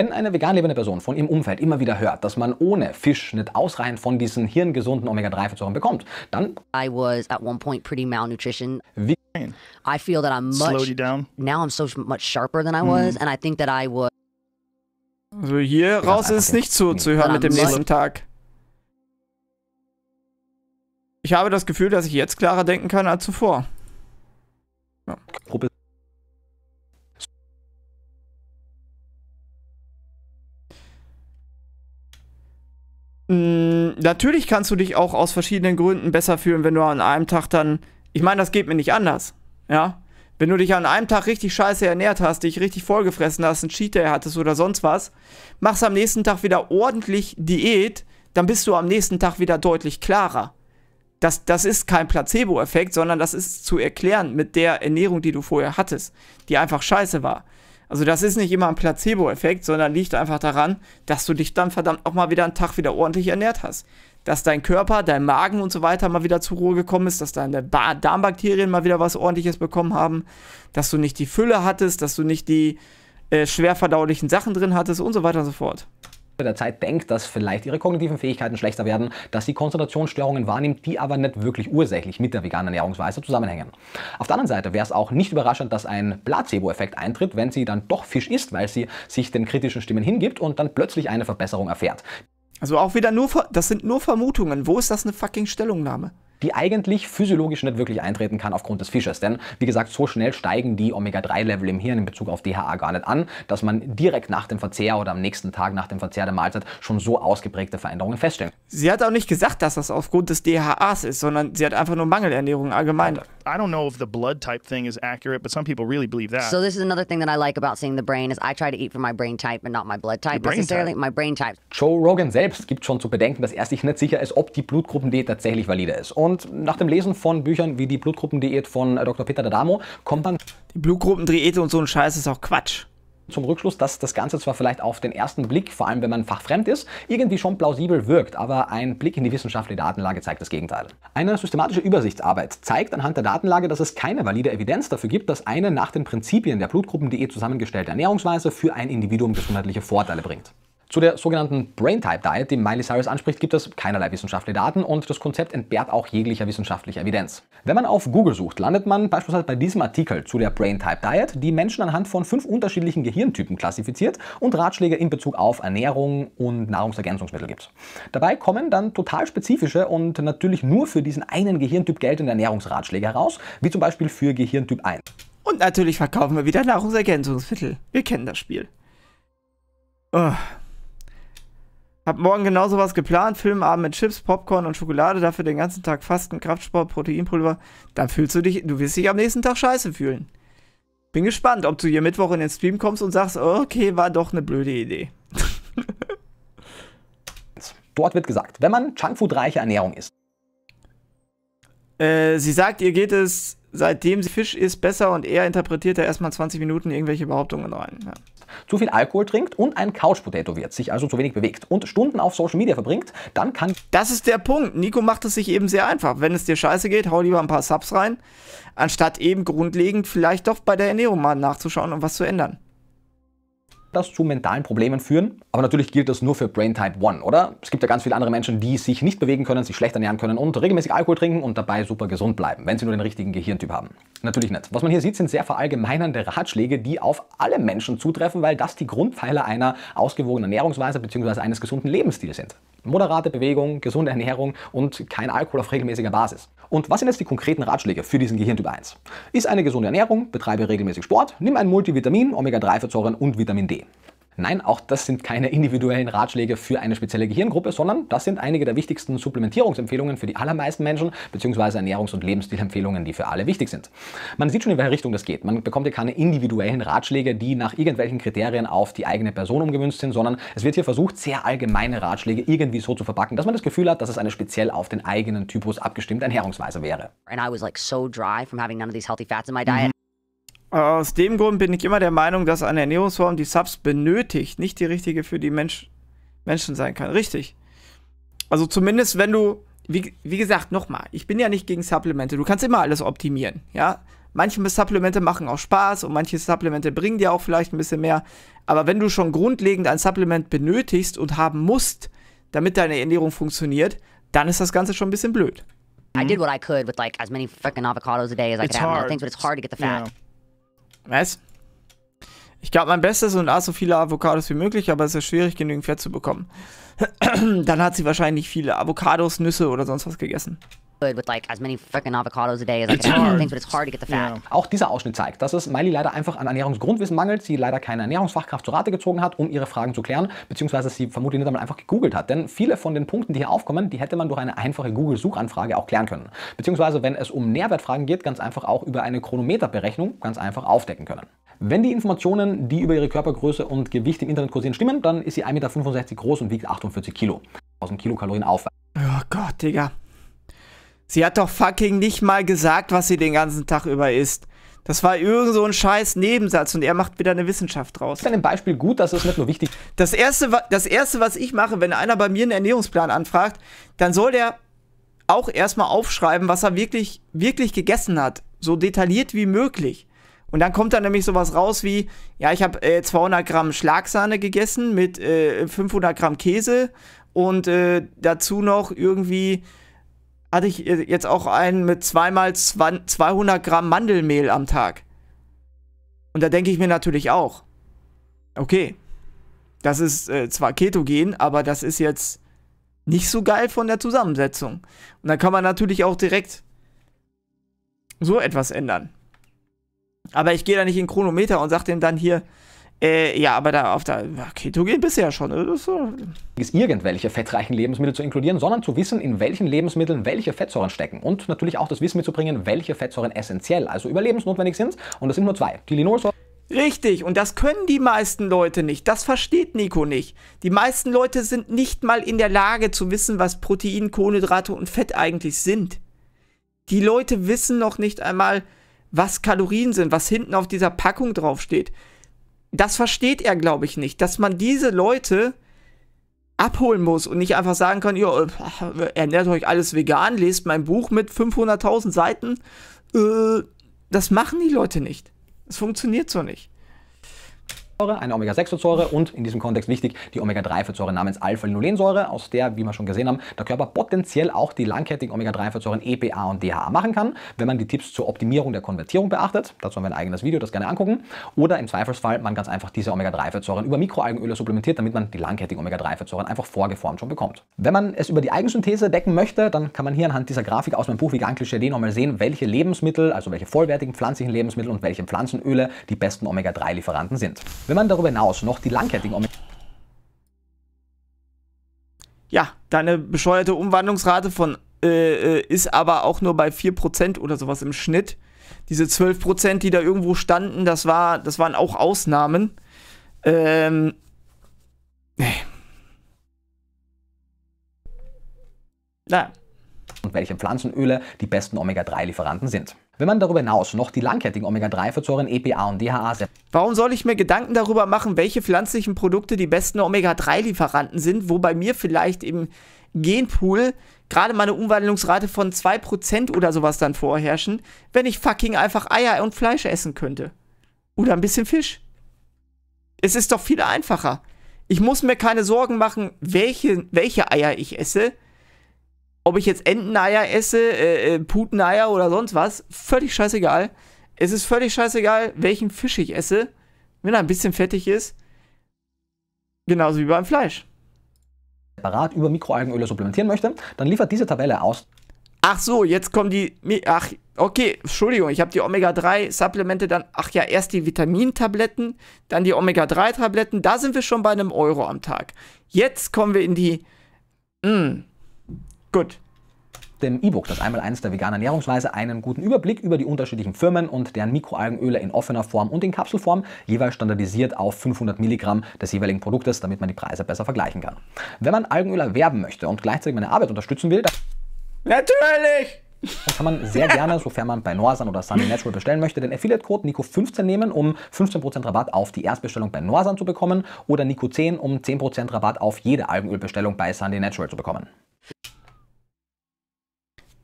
[SPEAKER 3] Wenn eine vegan lebende Person von ihrem Umfeld immer wieder hört, dass man ohne Fisch nicht ausreichend von diesen hirngesunden Omega-3-Fettsäuren bekommt,
[SPEAKER 2] dann I was at one point pretty malnutrition. Wie I feel that I'm much Slowed you down. now I'm so much sharper than I was mm. and I think that I was Also hier raus ist es nicht zu, zu hören mit dem nächsten Tag. Ich
[SPEAKER 1] habe das Gefühl, dass ich jetzt klarer denken kann als zuvor. Ja. Mm, natürlich kannst du dich auch aus verschiedenen Gründen besser fühlen, wenn du an einem Tag dann, ich meine, das geht mir nicht anders, ja. Wenn du dich an einem Tag richtig scheiße ernährt hast, dich richtig vollgefressen hast, einen Cheat Day hattest oder sonst was, machst am nächsten Tag wieder ordentlich Diät, dann bist du am nächsten Tag wieder deutlich klarer. Das, das ist kein Placebo-Effekt, sondern das ist zu erklären mit der Ernährung, die du vorher hattest, die einfach scheiße war. Also das ist nicht immer ein Placebo-Effekt, sondern liegt einfach daran, dass du dich dann verdammt auch mal wieder einen Tag wieder ordentlich ernährt hast. Dass dein Körper, dein Magen und so weiter mal wieder zur Ruhe gekommen ist, dass deine ba Darmbakterien mal wieder was ordentliches bekommen haben, dass du nicht die
[SPEAKER 3] Fülle hattest, dass du nicht die äh, schwer verdaulichen Sachen drin hattest und so weiter und so fort der Zeit denkt, dass vielleicht ihre kognitiven Fähigkeiten schlechter werden, dass sie Konzentrationsstörungen wahrnimmt, die aber nicht wirklich ursächlich mit der veganen Ernährungsweise zusammenhängen. Auf der anderen Seite wäre es auch nicht überraschend, dass ein Placebo-Effekt eintritt, wenn sie dann doch Fisch isst, weil sie sich den kritischen Stimmen hingibt und dann plötzlich eine Verbesserung erfährt. Also auch wieder nur, das sind nur Vermutungen. Wo ist das eine fucking Stellungnahme? die eigentlich physiologisch nicht wirklich eintreten kann aufgrund des Fisches. Denn wie gesagt, so schnell steigen die Omega-3-Level im Hirn in Bezug auf DHA gar nicht an, dass man direkt nach dem Verzehr oder am nächsten Tag nach dem Verzehr der Mahlzeit schon so ausgeprägte Veränderungen feststellen.
[SPEAKER 1] Sie hat auch nicht gesagt, dass das aufgrund des DHAs ist, sondern sie hat einfach nur Mangelernährung allgemein. I don't know if the blood type thing is accurate, but some people really believe that.
[SPEAKER 3] So
[SPEAKER 2] this is another thing that I like about seeing the brain is I try to eat for my brain type and not my blood type brain necessarily. Type. My brain type.
[SPEAKER 3] Joe Rogan selbst gibt schon zu bedenken, dass er sich nicht sicher ist, ob die Blutgruppen D tatsächlich valide ist. Und und nach dem Lesen von Büchern wie die Blutgruppendiät von äh, Dr. Peter D'Adamo kommt dann... Die Blutgruppendiät und so ein Scheiß ist auch Quatsch zum Rückschluss, dass das Ganze zwar vielleicht auf den ersten Blick, vor allem wenn man fachfremd ist, irgendwie schon plausibel wirkt, aber ein Blick in die wissenschaftliche Datenlage zeigt das Gegenteil. Eine systematische Übersichtsarbeit zeigt anhand der Datenlage, dass es keine valide Evidenz dafür gibt, dass eine nach den Prinzipien der Blutgruppendiät zusammengestellte Ernährungsweise für ein Individuum gesundheitliche Vorteile bringt. Zu der sogenannten Brain Type Diet, die Miley Cyrus anspricht, gibt es keinerlei wissenschaftliche Daten und das Konzept entbehrt auch jeglicher wissenschaftlicher Evidenz. Wenn man auf Google sucht, landet man beispielsweise bei diesem Artikel zu der Brain Type Diet, die Menschen anhand von fünf unterschiedlichen Gehirntypen klassifiziert und Ratschläge in Bezug auf Ernährung und Nahrungsergänzungsmittel gibt. Dabei kommen dann total spezifische und natürlich nur für diesen einen Gehirntyp geltende Ernährungsratschläge heraus, wie zum Beispiel für Gehirntyp 1. Und natürlich verkaufen
[SPEAKER 1] wir wieder Nahrungsergänzungsmittel. Wir
[SPEAKER 3] kennen das Spiel.
[SPEAKER 1] Oh, hab morgen genau sowas geplant. Filmabend mit Chips, Popcorn und Schokolade. Dafür den ganzen Tag Fasten, Kraftsport, Proteinpulver. Dann fühlst du dich, du wirst dich am nächsten Tag scheiße fühlen. Bin gespannt, ob du hier Mittwoch in den Stream kommst und sagst, okay, war doch eine blöde Idee.
[SPEAKER 3] Dort wird gesagt, wenn man Junkfood-reiche Ernährung isst.
[SPEAKER 1] Äh, sie sagt, ihr geht es, seitdem sie Fisch isst, besser und er interpretiert da erstmal
[SPEAKER 3] 20 Minuten irgendwelche Behauptungen rein. Ja zu viel Alkohol trinkt und ein Couchpotato wird, sich also zu wenig bewegt und Stunden auf Social Media verbringt, dann kann... Das ist der Punkt. Nico macht es sich eben sehr einfach. Wenn
[SPEAKER 1] es dir scheiße geht, hau lieber ein paar Subs rein, anstatt eben grundlegend vielleicht doch bei der Ernährung mal nachzuschauen
[SPEAKER 3] und was zu ändern das zu mentalen Problemen führen. Aber natürlich gilt das nur für Brain Type 1, oder? Es gibt ja ganz viele andere Menschen, die sich nicht bewegen können, sich schlecht ernähren können und regelmäßig Alkohol trinken und dabei super gesund bleiben, wenn sie nur den richtigen Gehirntyp haben. Natürlich nicht. Was man hier sieht, sind sehr verallgemeinernde Ratschläge, die auf alle Menschen zutreffen, weil das die Grundpfeiler einer ausgewogenen Ernährungsweise bzw. eines gesunden Lebensstils sind moderate Bewegung, gesunde Ernährung und kein Alkohol auf regelmäßiger Basis. Und was sind jetzt die konkreten Ratschläge für diesen Gehirntyp 1? Ist eine gesunde Ernährung, betreibe regelmäßig Sport, nimm ein Multivitamin, Omega-3-Fettsäuren und Vitamin D. Nein, auch das sind keine individuellen Ratschläge für eine spezielle Gehirngruppe, sondern das sind einige der wichtigsten Supplementierungsempfehlungen für die allermeisten Menschen, beziehungsweise Ernährungs- und Lebensstilempfehlungen, die für alle wichtig sind. Man sieht schon, in welche Richtung das geht. Man bekommt hier keine individuellen Ratschläge, die nach irgendwelchen Kriterien auf die eigene Person umgewünscht sind, sondern es wird hier versucht, sehr allgemeine Ratschläge irgendwie so zu verpacken, dass man das Gefühl hat, dass es eine speziell auf den eigenen Typus abgestimmte Ernährungsweise wäre.
[SPEAKER 2] And I was like so dry from having none of these healthy fats in my diet. Aus dem
[SPEAKER 1] Grund bin ich immer der Meinung, dass eine Ernährungsform, die Subs benötigt, nicht die richtige für die Mensch Menschen sein kann. Richtig. Also zumindest, wenn du, wie, wie gesagt, nochmal, ich bin ja nicht gegen Supplemente. Du kannst immer alles optimieren, ja. Manche Supplemente machen auch Spaß und manche Supplemente bringen dir auch vielleicht ein bisschen mehr. Aber wenn du schon grundlegend ein Supplement benötigst und haben musst, damit deine Ernährung funktioniert, dann ist das Ganze schon ein bisschen blöd. I did mhm.
[SPEAKER 2] what I could with like as many freaking avocados a day
[SPEAKER 1] as I it's could have hard. things, but it's hard to get the fat. Yeah. Was? Ich gab mein Bestes und aß so viele Avocados wie möglich, aber es ist schwierig, genügend Fett zu bekommen. (clears throat) Dann hat sie wahrscheinlich viele Avocados, Nüsse oder sonst was gegessen.
[SPEAKER 3] Auch dieser Ausschnitt zeigt, dass es Miley leider einfach an Ernährungsgrundwissen mangelt, sie leider keine Ernährungsfachkraft zu Rate gezogen hat, um ihre Fragen zu klären, beziehungsweise sie vermutlich nicht einmal einfach gegoogelt hat. Denn viele von den Punkten, die hier aufkommen, die hätte man durch eine einfache Google-Suchanfrage auch klären können. Beziehungsweise, wenn es um Nährwertfragen geht, ganz einfach auch über eine Chronometerberechnung ganz einfach aufdecken können. Wenn die Informationen, die über ihre Körpergröße und Gewicht im Internet kursieren, stimmen, dann ist sie 1,65 Meter groß und wiegt 48 Kilo. 1000 Kilokalorien aufwärts. Oh Gott, Digga. Sie hat
[SPEAKER 1] doch fucking nicht mal gesagt, was sie den ganzen Tag über isst. Das war irgend so ein scheiß Nebensatz und er macht wieder eine Wissenschaft draus. Ist finde ein Beispiel gut, das ist nicht nur wichtig. Das erste, das erste, was ich mache, wenn einer bei mir einen Ernährungsplan anfragt, dann soll der auch erstmal aufschreiben, was er wirklich, wirklich gegessen hat. So detailliert wie möglich. Und dann kommt da nämlich sowas raus wie, ja, ich habe äh, 200 Gramm Schlagsahne gegessen mit äh, 500 Gramm Käse und äh, dazu noch irgendwie hatte ich äh, jetzt auch einen mit zweimal 200 Gramm Mandelmehl am Tag. Und da denke ich mir natürlich auch, okay, das ist äh, zwar ketogen, aber das ist jetzt nicht so geil von der Zusammensetzung. Und dann kann man natürlich auch direkt so etwas ändern. Aber ich gehe da nicht in Chronometer
[SPEAKER 3] und sage dem dann hier, äh, ja, aber da auf der Keto geht bisher schon. Das ist irgendwelche fettreichen Lebensmittel zu inkludieren, sondern zu wissen, in welchen Lebensmitteln welche Fettsäuren stecken und natürlich auch das Wissen mitzubringen, welche Fettsäuren essentiell, also überlebensnotwendig sind. Und das sind nur zwei: die Linolsäure. Richtig, und das können die meisten Leute nicht. Das versteht Nico nicht. Die meisten Leute
[SPEAKER 1] sind nicht mal in der Lage zu wissen, was Protein, Kohlenhydrate und Fett eigentlich sind. Die Leute wissen noch nicht einmal, was Kalorien sind, was hinten auf dieser Packung draufsteht das versteht er, glaube ich, nicht, dass man diese Leute abholen muss und nicht einfach sagen kann, ja, äh, ernährt euch alles vegan, lest mein Buch mit 500.000 Seiten. Äh, das machen die Leute nicht. Es funktioniert so nicht
[SPEAKER 3] eine Omega-6-Fettsäure und in diesem Kontext wichtig die Omega-3-Fettsäure namens Alpha-Linolensäure, aus der, wie wir schon gesehen haben, der Körper potenziell auch die langkettigen Omega-3-Fettsäuren EPA und DHA machen kann, wenn man die Tipps zur Optimierung der Konvertierung beachtet. Dazu haben wir ein eigenes Video, das gerne angucken. Oder im Zweifelsfall man ganz einfach diese Omega-3-Fettsäuren über Mikroalgenöle supplementiert, damit man die langkettigen Omega-3-Fettsäuren einfach vorgeformt schon bekommt. Wenn man es über die Eigensynthese decken möchte, dann kann man hier anhand dieser Grafik aus meinem Buch Vegan Klischee nochmal sehen, welche Lebensmittel, also welche vollwertigen pflanzlichen Lebensmittel und welche Pflanzenöle die besten Omega-3-Lieferanten sind. Wenn man darüber hinaus noch die langkettigen Omega
[SPEAKER 1] ja, deine bescheuerte Umwandlungsrate von äh, äh ist aber auch nur bei 4% oder sowas im Schnitt. Diese 12%, die da irgendwo standen, das, war, das waren auch Ausnahmen. Ähm. Nee.
[SPEAKER 3] Naja und welche Pflanzenöle die besten Omega-3-Lieferanten sind. Wenn man darüber hinaus noch die langkettigen Omega-3-Fettsäuren EPA und DHA setzt. Warum soll ich mir Gedanken darüber machen, welche pflanzlichen Produkte die besten Omega-3-Lieferanten sind,
[SPEAKER 1] wo bei mir vielleicht im Genpool gerade meine Umwandlungsrate von 2% oder sowas dann vorherrschen, wenn ich fucking einfach Eier und Fleisch essen könnte? Oder ein bisschen Fisch. Es ist doch viel einfacher. Ich muss mir keine Sorgen machen, welche, welche Eier ich esse, ob ich jetzt Enteneier esse, äh, äh Puteneier oder sonst was, völlig scheißegal. Es ist völlig scheißegal, welchen Fisch ich
[SPEAKER 3] esse, wenn er ein bisschen fettig ist. Genauso wie beim Fleisch. Separat über Mikroalgenöle supplementieren möchte, dann liefert diese Tabelle aus. Ach so, jetzt
[SPEAKER 1] kommen die. Ach, okay, Entschuldigung, ich habe die Omega-3-Supplemente dann. Ach ja, erst die Vitamintabletten, dann die Omega-3-Tabletten. Da sind wir schon bei einem Euro am Tag. Jetzt
[SPEAKER 3] kommen wir in die. Mh, mm, Gut. Dem E-Book, das einmal eins der veganen Ernährungsweise, einen guten Überblick über die unterschiedlichen Firmen und deren Mikroalgenöle in offener Form und in Kapselform, jeweils standardisiert auf 500 Milligramm des jeweiligen Produktes, damit man die Preise besser vergleichen kann. Wenn man Algenöl erwerben möchte und gleichzeitig meine Arbeit unterstützen will, dann Natürlich! Das kann man sehr gerne, sofern man bei Norsan oder Sunny Natural bestellen möchte, den Affiliate-Code Nico15 nehmen, um 15% Rabatt auf die Erstbestellung bei Norsan zu bekommen oder Nico10, um 10% Rabatt auf jede Algenölbestellung bei Sunny Natural zu bekommen.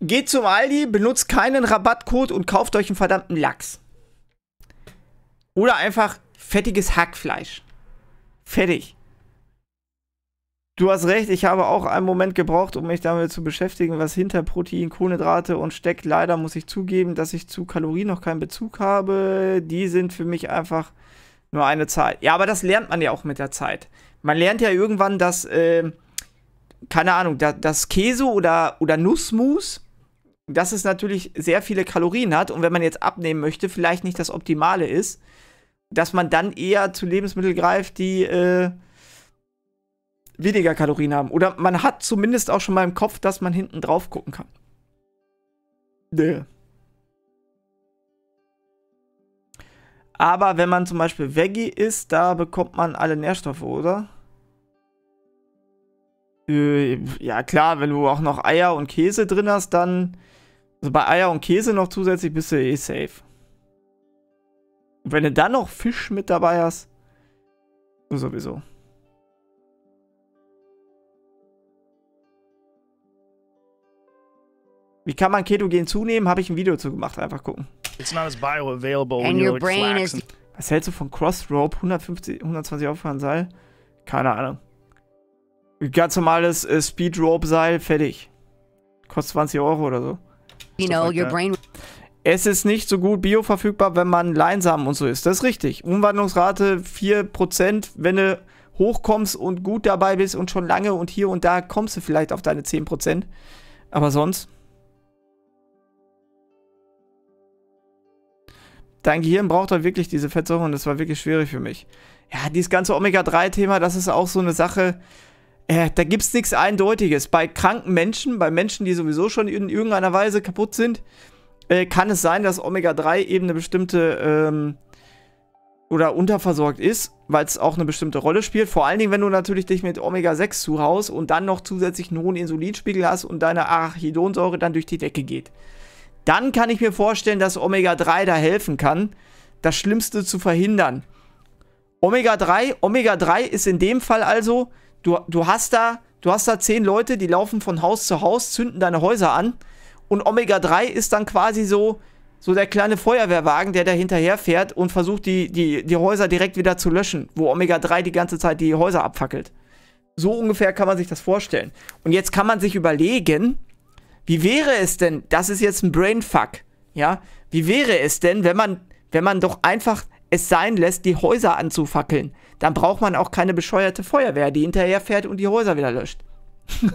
[SPEAKER 1] Geht zum Aldi, benutzt keinen Rabattcode und kauft euch einen verdammten Lachs. Oder einfach fettiges Hackfleisch. Fertig. Du hast recht, ich habe auch einen Moment gebraucht, um mich damit zu beschäftigen, was hinter Protein, Kohlenhydrate und Steck. Leider muss ich zugeben, dass ich zu Kalorien noch keinen Bezug habe. Die sind für mich einfach nur eine Zahl. Ja, aber das lernt man ja auch mit der Zeit. Man lernt ja irgendwann, dass, äh, keine Ahnung, dass, dass Käse oder, oder Nussmus dass es natürlich sehr viele Kalorien hat und wenn man jetzt abnehmen möchte, vielleicht nicht das Optimale ist, dass man dann eher zu Lebensmitteln greift, die äh, weniger Kalorien haben. Oder man hat zumindest auch schon mal im Kopf, dass man hinten drauf gucken kann. Nö. Aber wenn man zum Beispiel Veggie isst, da bekommt man alle Nährstoffe, oder? Äh, ja klar, wenn du auch noch Eier und Käse drin hast, dann also bei Eier und Käse noch zusätzlich bist du eh safe. Und wenn du dann noch Fisch mit dabei hast, sowieso. Wie kann man ketogen zunehmen? Habe ich ein Video zu gemacht. Einfach gucken.
[SPEAKER 2] It's not as bioavailable when your brain is
[SPEAKER 1] Was hältst du von Crossrope? 150, 120 Aufwand Seil? Keine Ahnung. Ganz normales äh, Speedrope Seil, fertig. Kostet 20 Euro oder so.
[SPEAKER 2] You know, your brain
[SPEAKER 1] es ist nicht so gut bioverfügbar, wenn man Leinsamen und so ist. Das ist richtig. Umwandlungsrate 4%, wenn du hochkommst und gut dabei bist und schon lange und hier und da kommst du vielleicht auf deine 10%. Aber sonst. Dein Gehirn braucht halt wirklich diese Fettsäure und das war wirklich schwierig für mich. Ja, dieses ganze Omega-3-Thema, das ist auch so eine Sache. Äh, da gibt es nichts Eindeutiges. Bei kranken Menschen, bei Menschen, die sowieso schon in irgendeiner Weise kaputt sind, äh, kann es sein, dass Omega-3 eben eine bestimmte ähm, oder unterversorgt ist, weil es auch eine bestimmte Rolle spielt. Vor allen Dingen, wenn du natürlich dich mit Omega-6 zuhaust und dann noch zusätzlich einen hohen Insulinspiegel hast und deine Arachidonsäure dann durch die Decke geht. Dann kann ich mir vorstellen, dass Omega-3 da helfen kann, das Schlimmste zu verhindern. Omega-3, Omega-3 ist in dem Fall also Du, du hast da, du hast da zehn Leute, die laufen von Haus zu Haus, zünden deine Häuser an. Und Omega 3 ist dann quasi so, so der kleine Feuerwehrwagen, der da hinterherfährt und versucht, die, die, die Häuser direkt wieder zu löschen, wo Omega 3 die ganze Zeit die Häuser abfackelt. So ungefähr kann man sich das vorstellen. Und jetzt kann man sich überlegen, wie wäre es denn, das ist jetzt ein Brainfuck, ja, wie wäre es denn, wenn man, wenn man doch einfach es sein lässt, die Häuser anzufackeln. Dann braucht man auch keine bescheuerte Feuerwehr, die hinterher fährt und die Häuser wieder löscht. (laughs)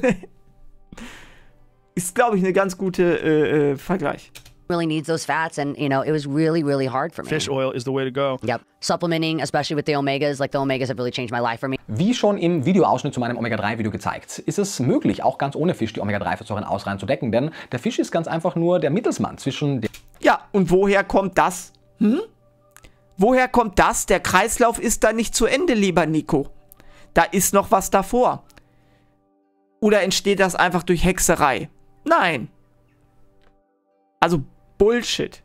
[SPEAKER 1] Ist, glaube ich, eine ganz gute äh, äh,
[SPEAKER 2] Vergleich. really needs those fats and you know it was really really hard for me. Fish oil is the way to go. Yep. Supplementing especially with the omegas, like the omegas have really changed my life for me. Wie
[SPEAKER 3] schon im Videoausschnitt zu meinem Omega 3 Video gezeigt, ist es möglich auch ganz ohne Fisch die Omega 3 Fettsäuren ausreichend zu decken, denn der Fisch ist ganz einfach nur der Mittelsmann zwischen Ja, und woher kommt das? Hm? Woher kommt
[SPEAKER 1] das? Der Kreislauf ist da nicht zu Ende, lieber Nico. Da ist noch was davor.
[SPEAKER 3] Oder entsteht das einfach durch Hexerei? Nein. Also Bullshit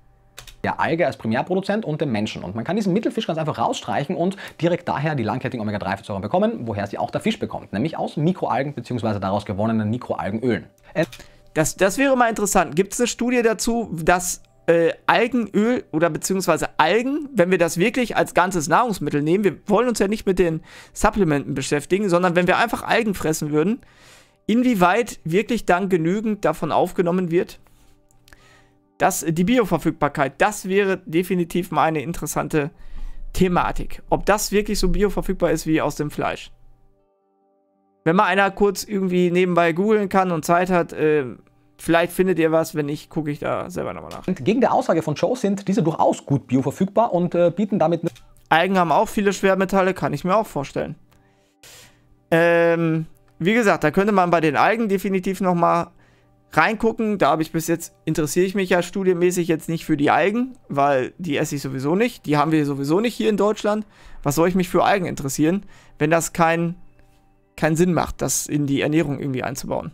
[SPEAKER 3] der Alge als Primärproduzent und dem Menschen. Und man kann diesen Mittelfisch ganz einfach rausstreichen und direkt daher die langkettigen Omega-3-Fettsäuren bekommen, woher sie auch der Fisch bekommt, nämlich aus Mikroalgen bzw. daraus gewonnenen Mikroalgenölen. Das, das wäre mal interessant. Gibt es eine Studie
[SPEAKER 1] dazu, dass äh, Algenöl oder beziehungsweise Algen, wenn wir das wirklich als ganzes Nahrungsmittel nehmen, wir wollen uns ja nicht mit den Supplementen beschäftigen, sondern wenn wir einfach Algen fressen würden, inwieweit wirklich dann genügend davon aufgenommen wird? dass äh, die Bioverfügbarkeit, das wäre definitiv mal eine interessante Thematik. Ob das wirklich so bioverfügbar ist wie aus dem Fleisch. Wenn mal einer kurz irgendwie nebenbei googeln kann und Zeit hat, äh, Vielleicht findet ihr was, wenn nicht, gucke ich
[SPEAKER 3] da selber nochmal nach. Und gegen der Aussage von Joe sind diese durchaus gut bioverfügbar und äh, bieten damit... Algen haben auch viele Schwermetalle, kann ich mir auch vorstellen. Ähm,
[SPEAKER 1] wie gesagt, da könnte man bei den Algen definitiv nochmal reingucken. Da habe ich bis jetzt, interessiere ich mich ja studienmäßig jetzt nicht für die Algen, weil die esse ich sowieso nicht. Die haben wir sowieso nicht hier in Deutschland. Was soll ich mich für Algen interessieren, wenn das keinen kein Sinn macht, das
[SPEAKER 3] in die Ernährung irgendwie einzubauen?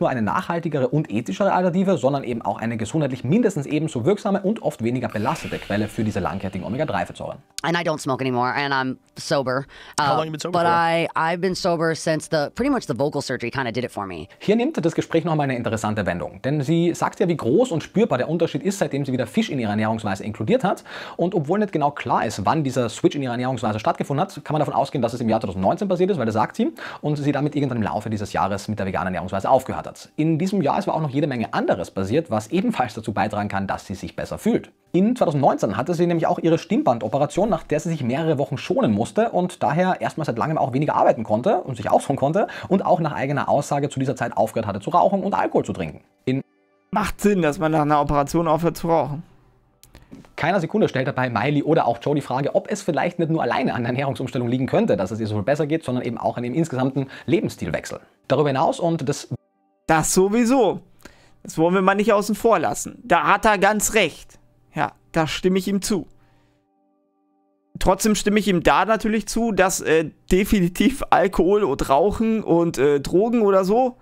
[SPEAKER 3] nur eine nachhaltigere und ethischere Alternative, sondern eben auch eine gesundheitlich mindestens ebenso wirksame und oft weniger belastete Quelle für diese langkettigen Omega-3-Fettsäuren.
[SPEAKER 2] And I don't smoke anymore and I'm sober. Uh, How long you been sober but for? I I've been sober since the pretty much the vocal surgery kind of did it for me. Hier nimmt das Gespräch nochmal eine interessante Wendung, denn sie sagt ja, wie groß
[SPEAKER 3] und spürbar der Unterschied ist, seitdem sie wieder Fisch in ihre Ernährungsweise inkludiert hat und obwohl nicht genau klar ist, wann dieser Switch in ihrer Ernährungsweise stattgefunden hat, kann man davon ausgehen, dass es im Jahr 2019 passiert ist, weil das sagt sie und sie damit irgendwann im Laufe dieses Jahres mit der veganen Ernährungsweise aufgehört hadert. In diesem Jahr ist aber auch noch jede Menge anderes passiert, was ebenfalls dazu beitragen kann, dass sie sich besser fühlt. In 2019 hatte sie nämlich auch ihre Stimmbandoperation, nach der sie sich mehrere Wochen schonen musste und daher erstmal seit langem auch weniger arbeiten konnte und sich ausruhen konnte und auch nach eigener Aussage zu dieser Zeit aufgehört hatte zu rauchen und Alkohol zu trinken. In Macht Sinn, dass man nach einer Operation aufhört zu rauchen keiner Sekunde stellt dabei Miley oder auch Joe die Frage, ob es vielleicht nicht nur alleine an der Ernährungsumstellung liegen könnte, dass es ihr so viel besser geht, sondern eben auch an dem insgesamten Lebensstilwechsel. Darüber hinaus und das das sowieso. Das wollen wir mal nicht außen vor
[SPEAKER 1] lassen. Da hat er ganz recht. Ja, da stimme ich ihm zu. Trotzdem stimme ich ihm da natürlich zu, dass äh, definitiv Alkohol und Rauchen und äh, Drogen oder so,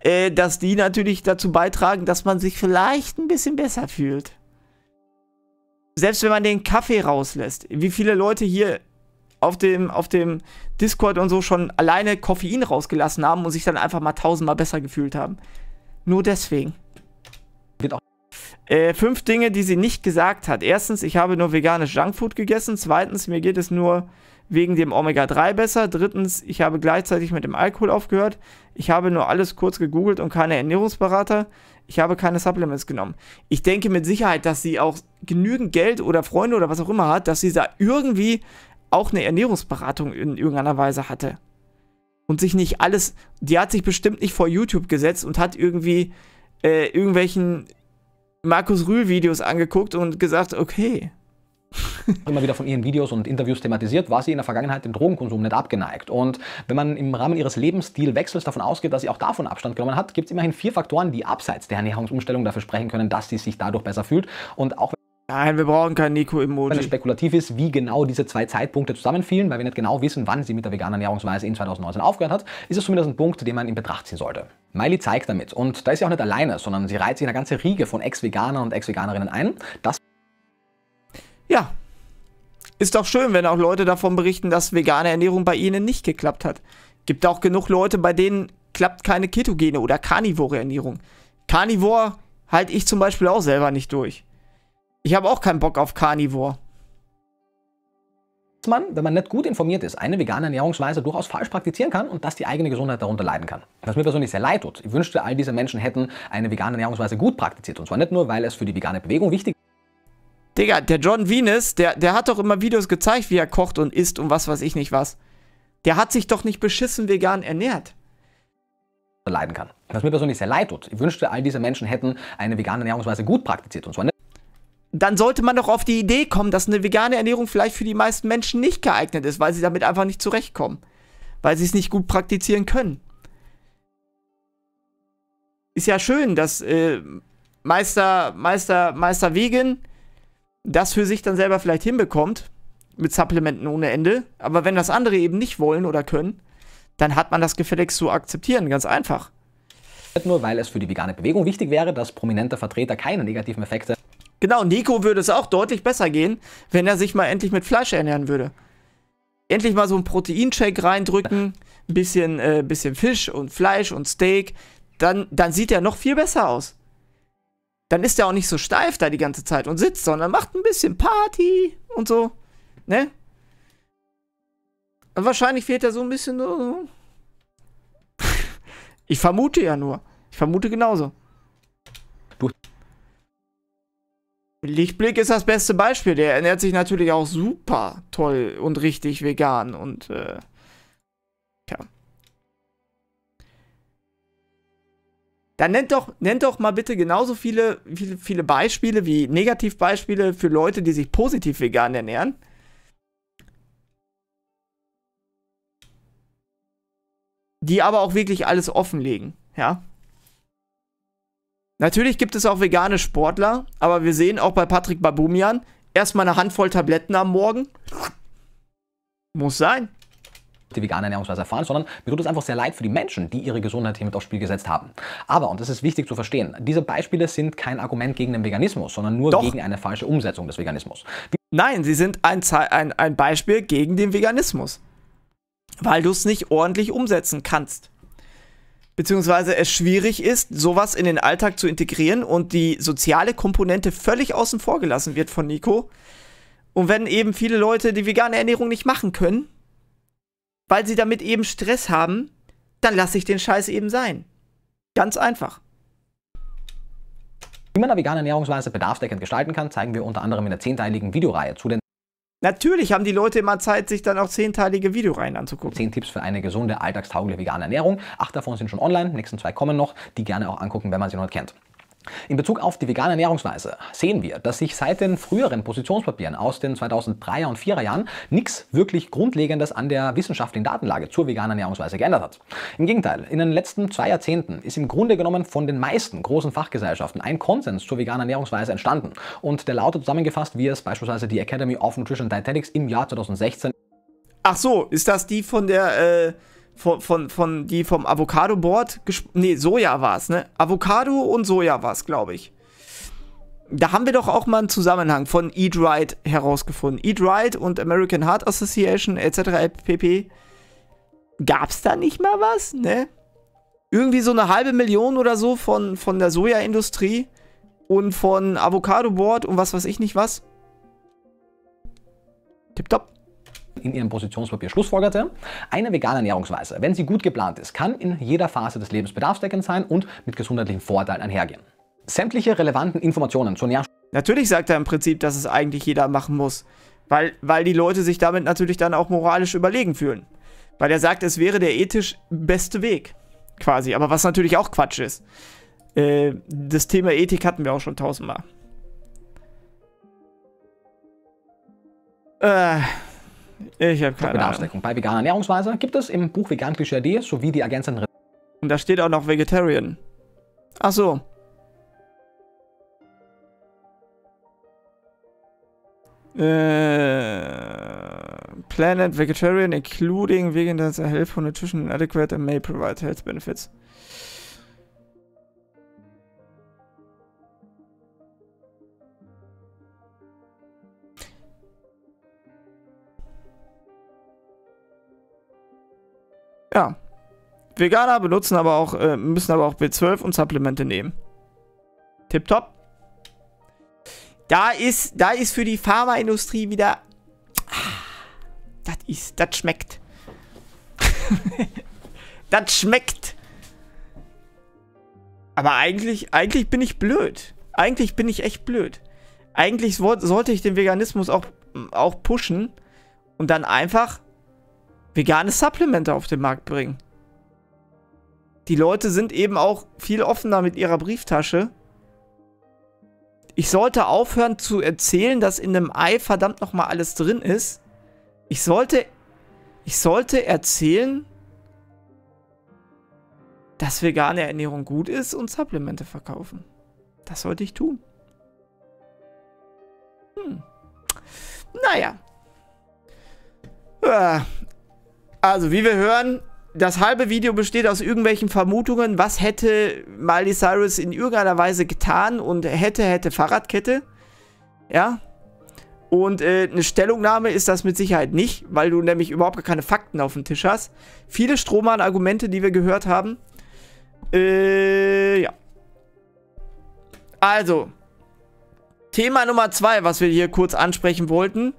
[SPEAKER 1] äh, dass die natürlich dazu beitragen, dass man sich vielleicht ein bisschen besser fühlt. Selbst wenn man den Kaffee rauslässt, wie viele Leute hier auf dem, auf dem Discord und so schon alleine Koffein rausgelassen haben und sich dann einfach mal tausendmal besser gefühlt haben. Nur deswegen. Äh, fünf Dinge, die sie nicht gesagt hat. Erstens, ich habe nur veganes Junkfood gegessen. Zweitens, mir geht es nur wegen dem Omega-3 besser. Drittens, ich habe gleichzeitig mit dem Alkohol aufgehört. Ich habe nur alles kurz gegoogelt und keine Ernährungsberater. Ich habe keine Supplements genommen. Ich denke mit Sicherheit, dass sie auch genügend Geld oder Freunde oder was auch immer hat, dass sie da irgendwie auch eine Ernährungsberatung in irgendeiner Weise hatte. Und sich nicht alles, die hat sich bestimmt nicht vor YouTube gesetzt und hat irgendwie äh, irgendwelchen
[SPEAKER 3] Markus Rühl-Videos angeguckt und gesagt, okay. (laughs) Immer wieder von ihren Videos und Interviews thematisiert, war sie in der Vergangenheit dem Drogenkonsum nicht abgeneigt. Und wenn man im Rahmen ihres Lebensstilwechsels davon ausgeht, dass sie auch davon Abstand genommen hat, gibt es immerhin vier Faktoren, die abseits der Ernährungsumstellung dafür sprechen können, dass sie sich dadurch besser fühlt. Und auch wenn Nein, wir brauchen kein Nico-Emoji. Wenn es spekulativ ist, wie genau diese zwei Zeitpunkte zusammenfielen, weil wir nicht genau wissen, wann sie mit der veganen Ernährungsweise in 2019 aufgehört hat, ist es zumindest ein Punkt, den man in Betracht ziehen sollte. Miley zeigt damit, und da ist sie auch nicht alleine, sondern sie reiht sich eine ganze Riege von Ex-Veganern und Ex-Veganerinnen ein. Das ja, ist doch
[SPEAKER 1] schön, wenn auch Leute davon berichten, dass vegane Ernährung bei ihnen nicht geklappt hat. Gibt auch genug Leute, bei denen klappt keine ketogene oder carnivore Ernährung. Carnivore halte ich zum Beispiel
[SPEAKER 3] auch selber nicht durch. Ich habe auch keinen Bock auf Carnivore. Man, wenn man nicht gut informiert ist, eine vegane Ernährungsweise durchaus falsch praktizieren kann und dass die eigene Gesundheit darunter leiden kann. Was mir persönlich sehr leid tut. Ich wünschte, all diese Menschen hätten eine vegane Ernährungsweise gut praktiziert. Und zwar nicht nur, weil es für die vegane Bewegung wichtig ist.
[SPEAKER 1] Digga, der John Venus, der, der hat doch immer Videos gezeigt,
[SPEAKER 3] wie er kocht und isst und was weiß ich nicht was. Der hat sich doch nicht beschissen vegan ernährt. Leiden kann. Was mir persönlich sehr leid tut. Ich wünschte, all diese Menschen hätten eine vegane Ernährungsweise gut praktiziert. Und zwar nicht dann sollte man doch auf die Idee kommen, dass eine vegane Ernährung vielleicht für die meisten
[SPEAKER 1] Menschen nicht geeignet ist, weil sie damit einfach nicht zurechtkommen. Weil sie es nicht gut praktizieren können. Ist ja schön, dass äh, Meister, Meister, Meister Vegan das für sich dann selber vielleicht hinbekommt. Mit Supplementen ohne Ende. Aber wenn das andere eben nicht wollen oder können, dann hat man das gefälligst zu
[SPEAKER 3] akzeptieren. Ganz einfach. Nur weil es für die vegane Bewegung wichtig wäre, dass prominente Vertreter keine negativen Effekte Genau, Nico würde es auch deutlich besser gehen, wenn er sich mal endlich mit Fleisch ernähren
[SPEAKER 1] würde. Endlich mal so einen Proteinshake reindrücken, ein bisschen, äh, bisschen Fisch und Fleisch und Steak. Dann, dann sieht er noch viel besser aus. Dann ist er auch nicht so steif da die ganze Zeit und sitzt, sondern macht ein bisschen Party und so. Ne? Und wahrscheinlich fehlt er so ein bisschen. So. (laughs) ich vermute ja nur. Ich vermute genauso. Lichtblick ist das beste Beispiel. Der ernährt sich natürlich auch super toll und richtig vegan und äh, ja. Dann nennt doch, nennt doch mal bitte genauso viele, viele, viele Beispiele wie Negativbeispiele für Leute, die sich positiv vegan ernähren. Die aber auch wirklich alles offenlegen, ja. Natürlich gibt es auch vegane
[SPEAKER 3] Sportler, aber wir sehen auch bei Patrick Babumian erstmal eine Handvoll Tabletten am Morgen. Muss sein die vegane Ernährungsweise erfahren, sondern mir tut es einfach sehr leid für die Menschen, die ihre Gesundheit hiermit aufs Spiel gesetzt haben. Aber, und das ist wichtig zu verstehen, diese Beispiele sind kein Argument gegen den Veganismus, sondern nur Doch. gegen eine falsche Umsetzung des Veganismus. Nein, sie sind ein, ein, ein
[SPEAKER 1] Beispiel gegen den Veganismus, weil du es nicht ordentlich umsetzen kannst beziehungsweise es schwierig ist, sowas in den Alltag zu integrieren und die soziale Komponente völlig außen vor gelassen wird von Nico. Und wenn eben viele Leute die vegane Ernährung nicht machen können, weil sie damit eben Stress haben, dann lasse
[SPEAKER 3] ich den Scheiß eben sein. Ganz einfach. Wie man eine vegane Ernährungsweise bedarfsdeckend gestalten kann, zeigen wir unter anderem in der zehnteiligen Videoreihe zu den Natürlich haben die Leute immer Zeit, sich dann auch zehnteilige Videoreihen anzugucken. Zehn Tipps für eine gesunde, alltagstaugliche vegane Ernährung. Acht davon sind schon online, nächsten zwei kommen noch, die gerne auch angucken, wenn man sie noch nicht kennt. In Bezug auf die vegane Ernährungsweise sehen wir, dass sich seit den früheren Positionspapieren aus den 2003er und 4er Jahren nichts wirklich Grundlegendes an der wissenschaftlichen Datenlage zur veganen Ernährungsweise geändert hat. Im Gegenteil, in den letzten zwei Jahrzehnten ist im Grunde genommen von den meisten großen Fachgesellschaften ein Konsens zur veganen Ernährungsweise entstanden und der lautet zusammengefasst, wie es beispielsweise die Academy of Nutrition Dietetics im Jahr 2016 Ach so, ist
[SPEAKER 1] das die von der äh von, von, von die vom Avocado Board, nee, Soja war es, ne? Avocado und Soja war es, glaube ich. Da haben wir doch auch mal einen Zusammenhang von Eat Right herausgefunden. Eat Right und American Heart Association etc. pp. Gab's da nicht mal was, ne? Irgendwie so eine halbe Million oder so von, von der Sojaindustrie und
[SPEAKER 3] von Avocado Board und was weiß ich nicht was. Tipptopp in ihrem Positionspapier schlussfolgerte, eine vegane Ernährungsweise, wenn sie gut geplant ist, kann in jeder Phase des Lebens bedarfsdeckend sein und mit gesundheitlichen Vorteilen einhergehen. Sämtliche relevanten Informationen zur Nährstoffen. Natürlich sagt er im Prinzip, dass es eigentlich jeder machen muss, weil, weil die Leute sich
[SPEAKER 1] damit natürlich dann auch moralisch überlegen fühlen. Weil er sagt, es wäre der ethisch beste Weg, quasi, aber was natürlich auch Quatsch ist. Äh, das Thema Ethik hatten wir auch schon tausendmal.
[SPEAKER 3] Äh. Ich habe keine Ahnung. Bei veganer Ernährungsweise gibt es im Buch Vegan Klischee.de sowie die ergänzenden Rezepte. Und da steht auch noch Vegetarian. Ach so.
[SPEAKER 1] Uh, planet Vegetarian, including vegan that's a helpful nutrition adequate and may provide health benefits. Ja. Veganer benutzen aber auch, äh, müssen aber auch B12 und Supplemente nehmen. Tipptopp. Da ist, da ist für die Pharmaindustrie wieder. Ah, das ist, das schmeckt. (laughs) das schmeckt. Aber eigentlich, eigentlich bin ich blöd. Eigentlich bin ich echt blöd. Eigentlich sollte ich den Veganismus auch, auch pushen und dann einfach vegane Supplemente auf den Markt bringen. Die Leute sind eben auch viel offener mit ihrer Brieftasche. Ich sollte aufhören zu erzählen, dass in einem Ei verdammt nochmal alles drin ist. Ich sollte. Ich sollte erzählen, dass vegane Ernährung gut ist und Supplemente verkaufen. Das sollte ich tun. Hm. Naja. Äh, also, wie wir hören, das halbe Video besteht aus irgendwelchen Vermutungen, was hätte Miley Cyrus in irgendeiner Weise getan und hätte, hätte Fahrradkette. Ja. Und äh, eine Stellungnahme ist das mit Sicherheit nicht, weil du nämlich überhaupt gar keine Fakten auf dem Tisch hast. Viele Strohmann-Argumente, die wir gehört haben. Äh, ja. Also, Thema Nummer zwei, was wir hier kurz ansprechen wollten.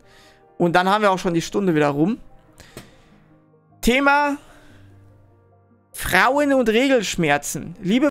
[SPEAKER 1] Und dann haben wir auch schon die Stunde wieder rum. Thema Frauen und Regelschmerzen. Liebe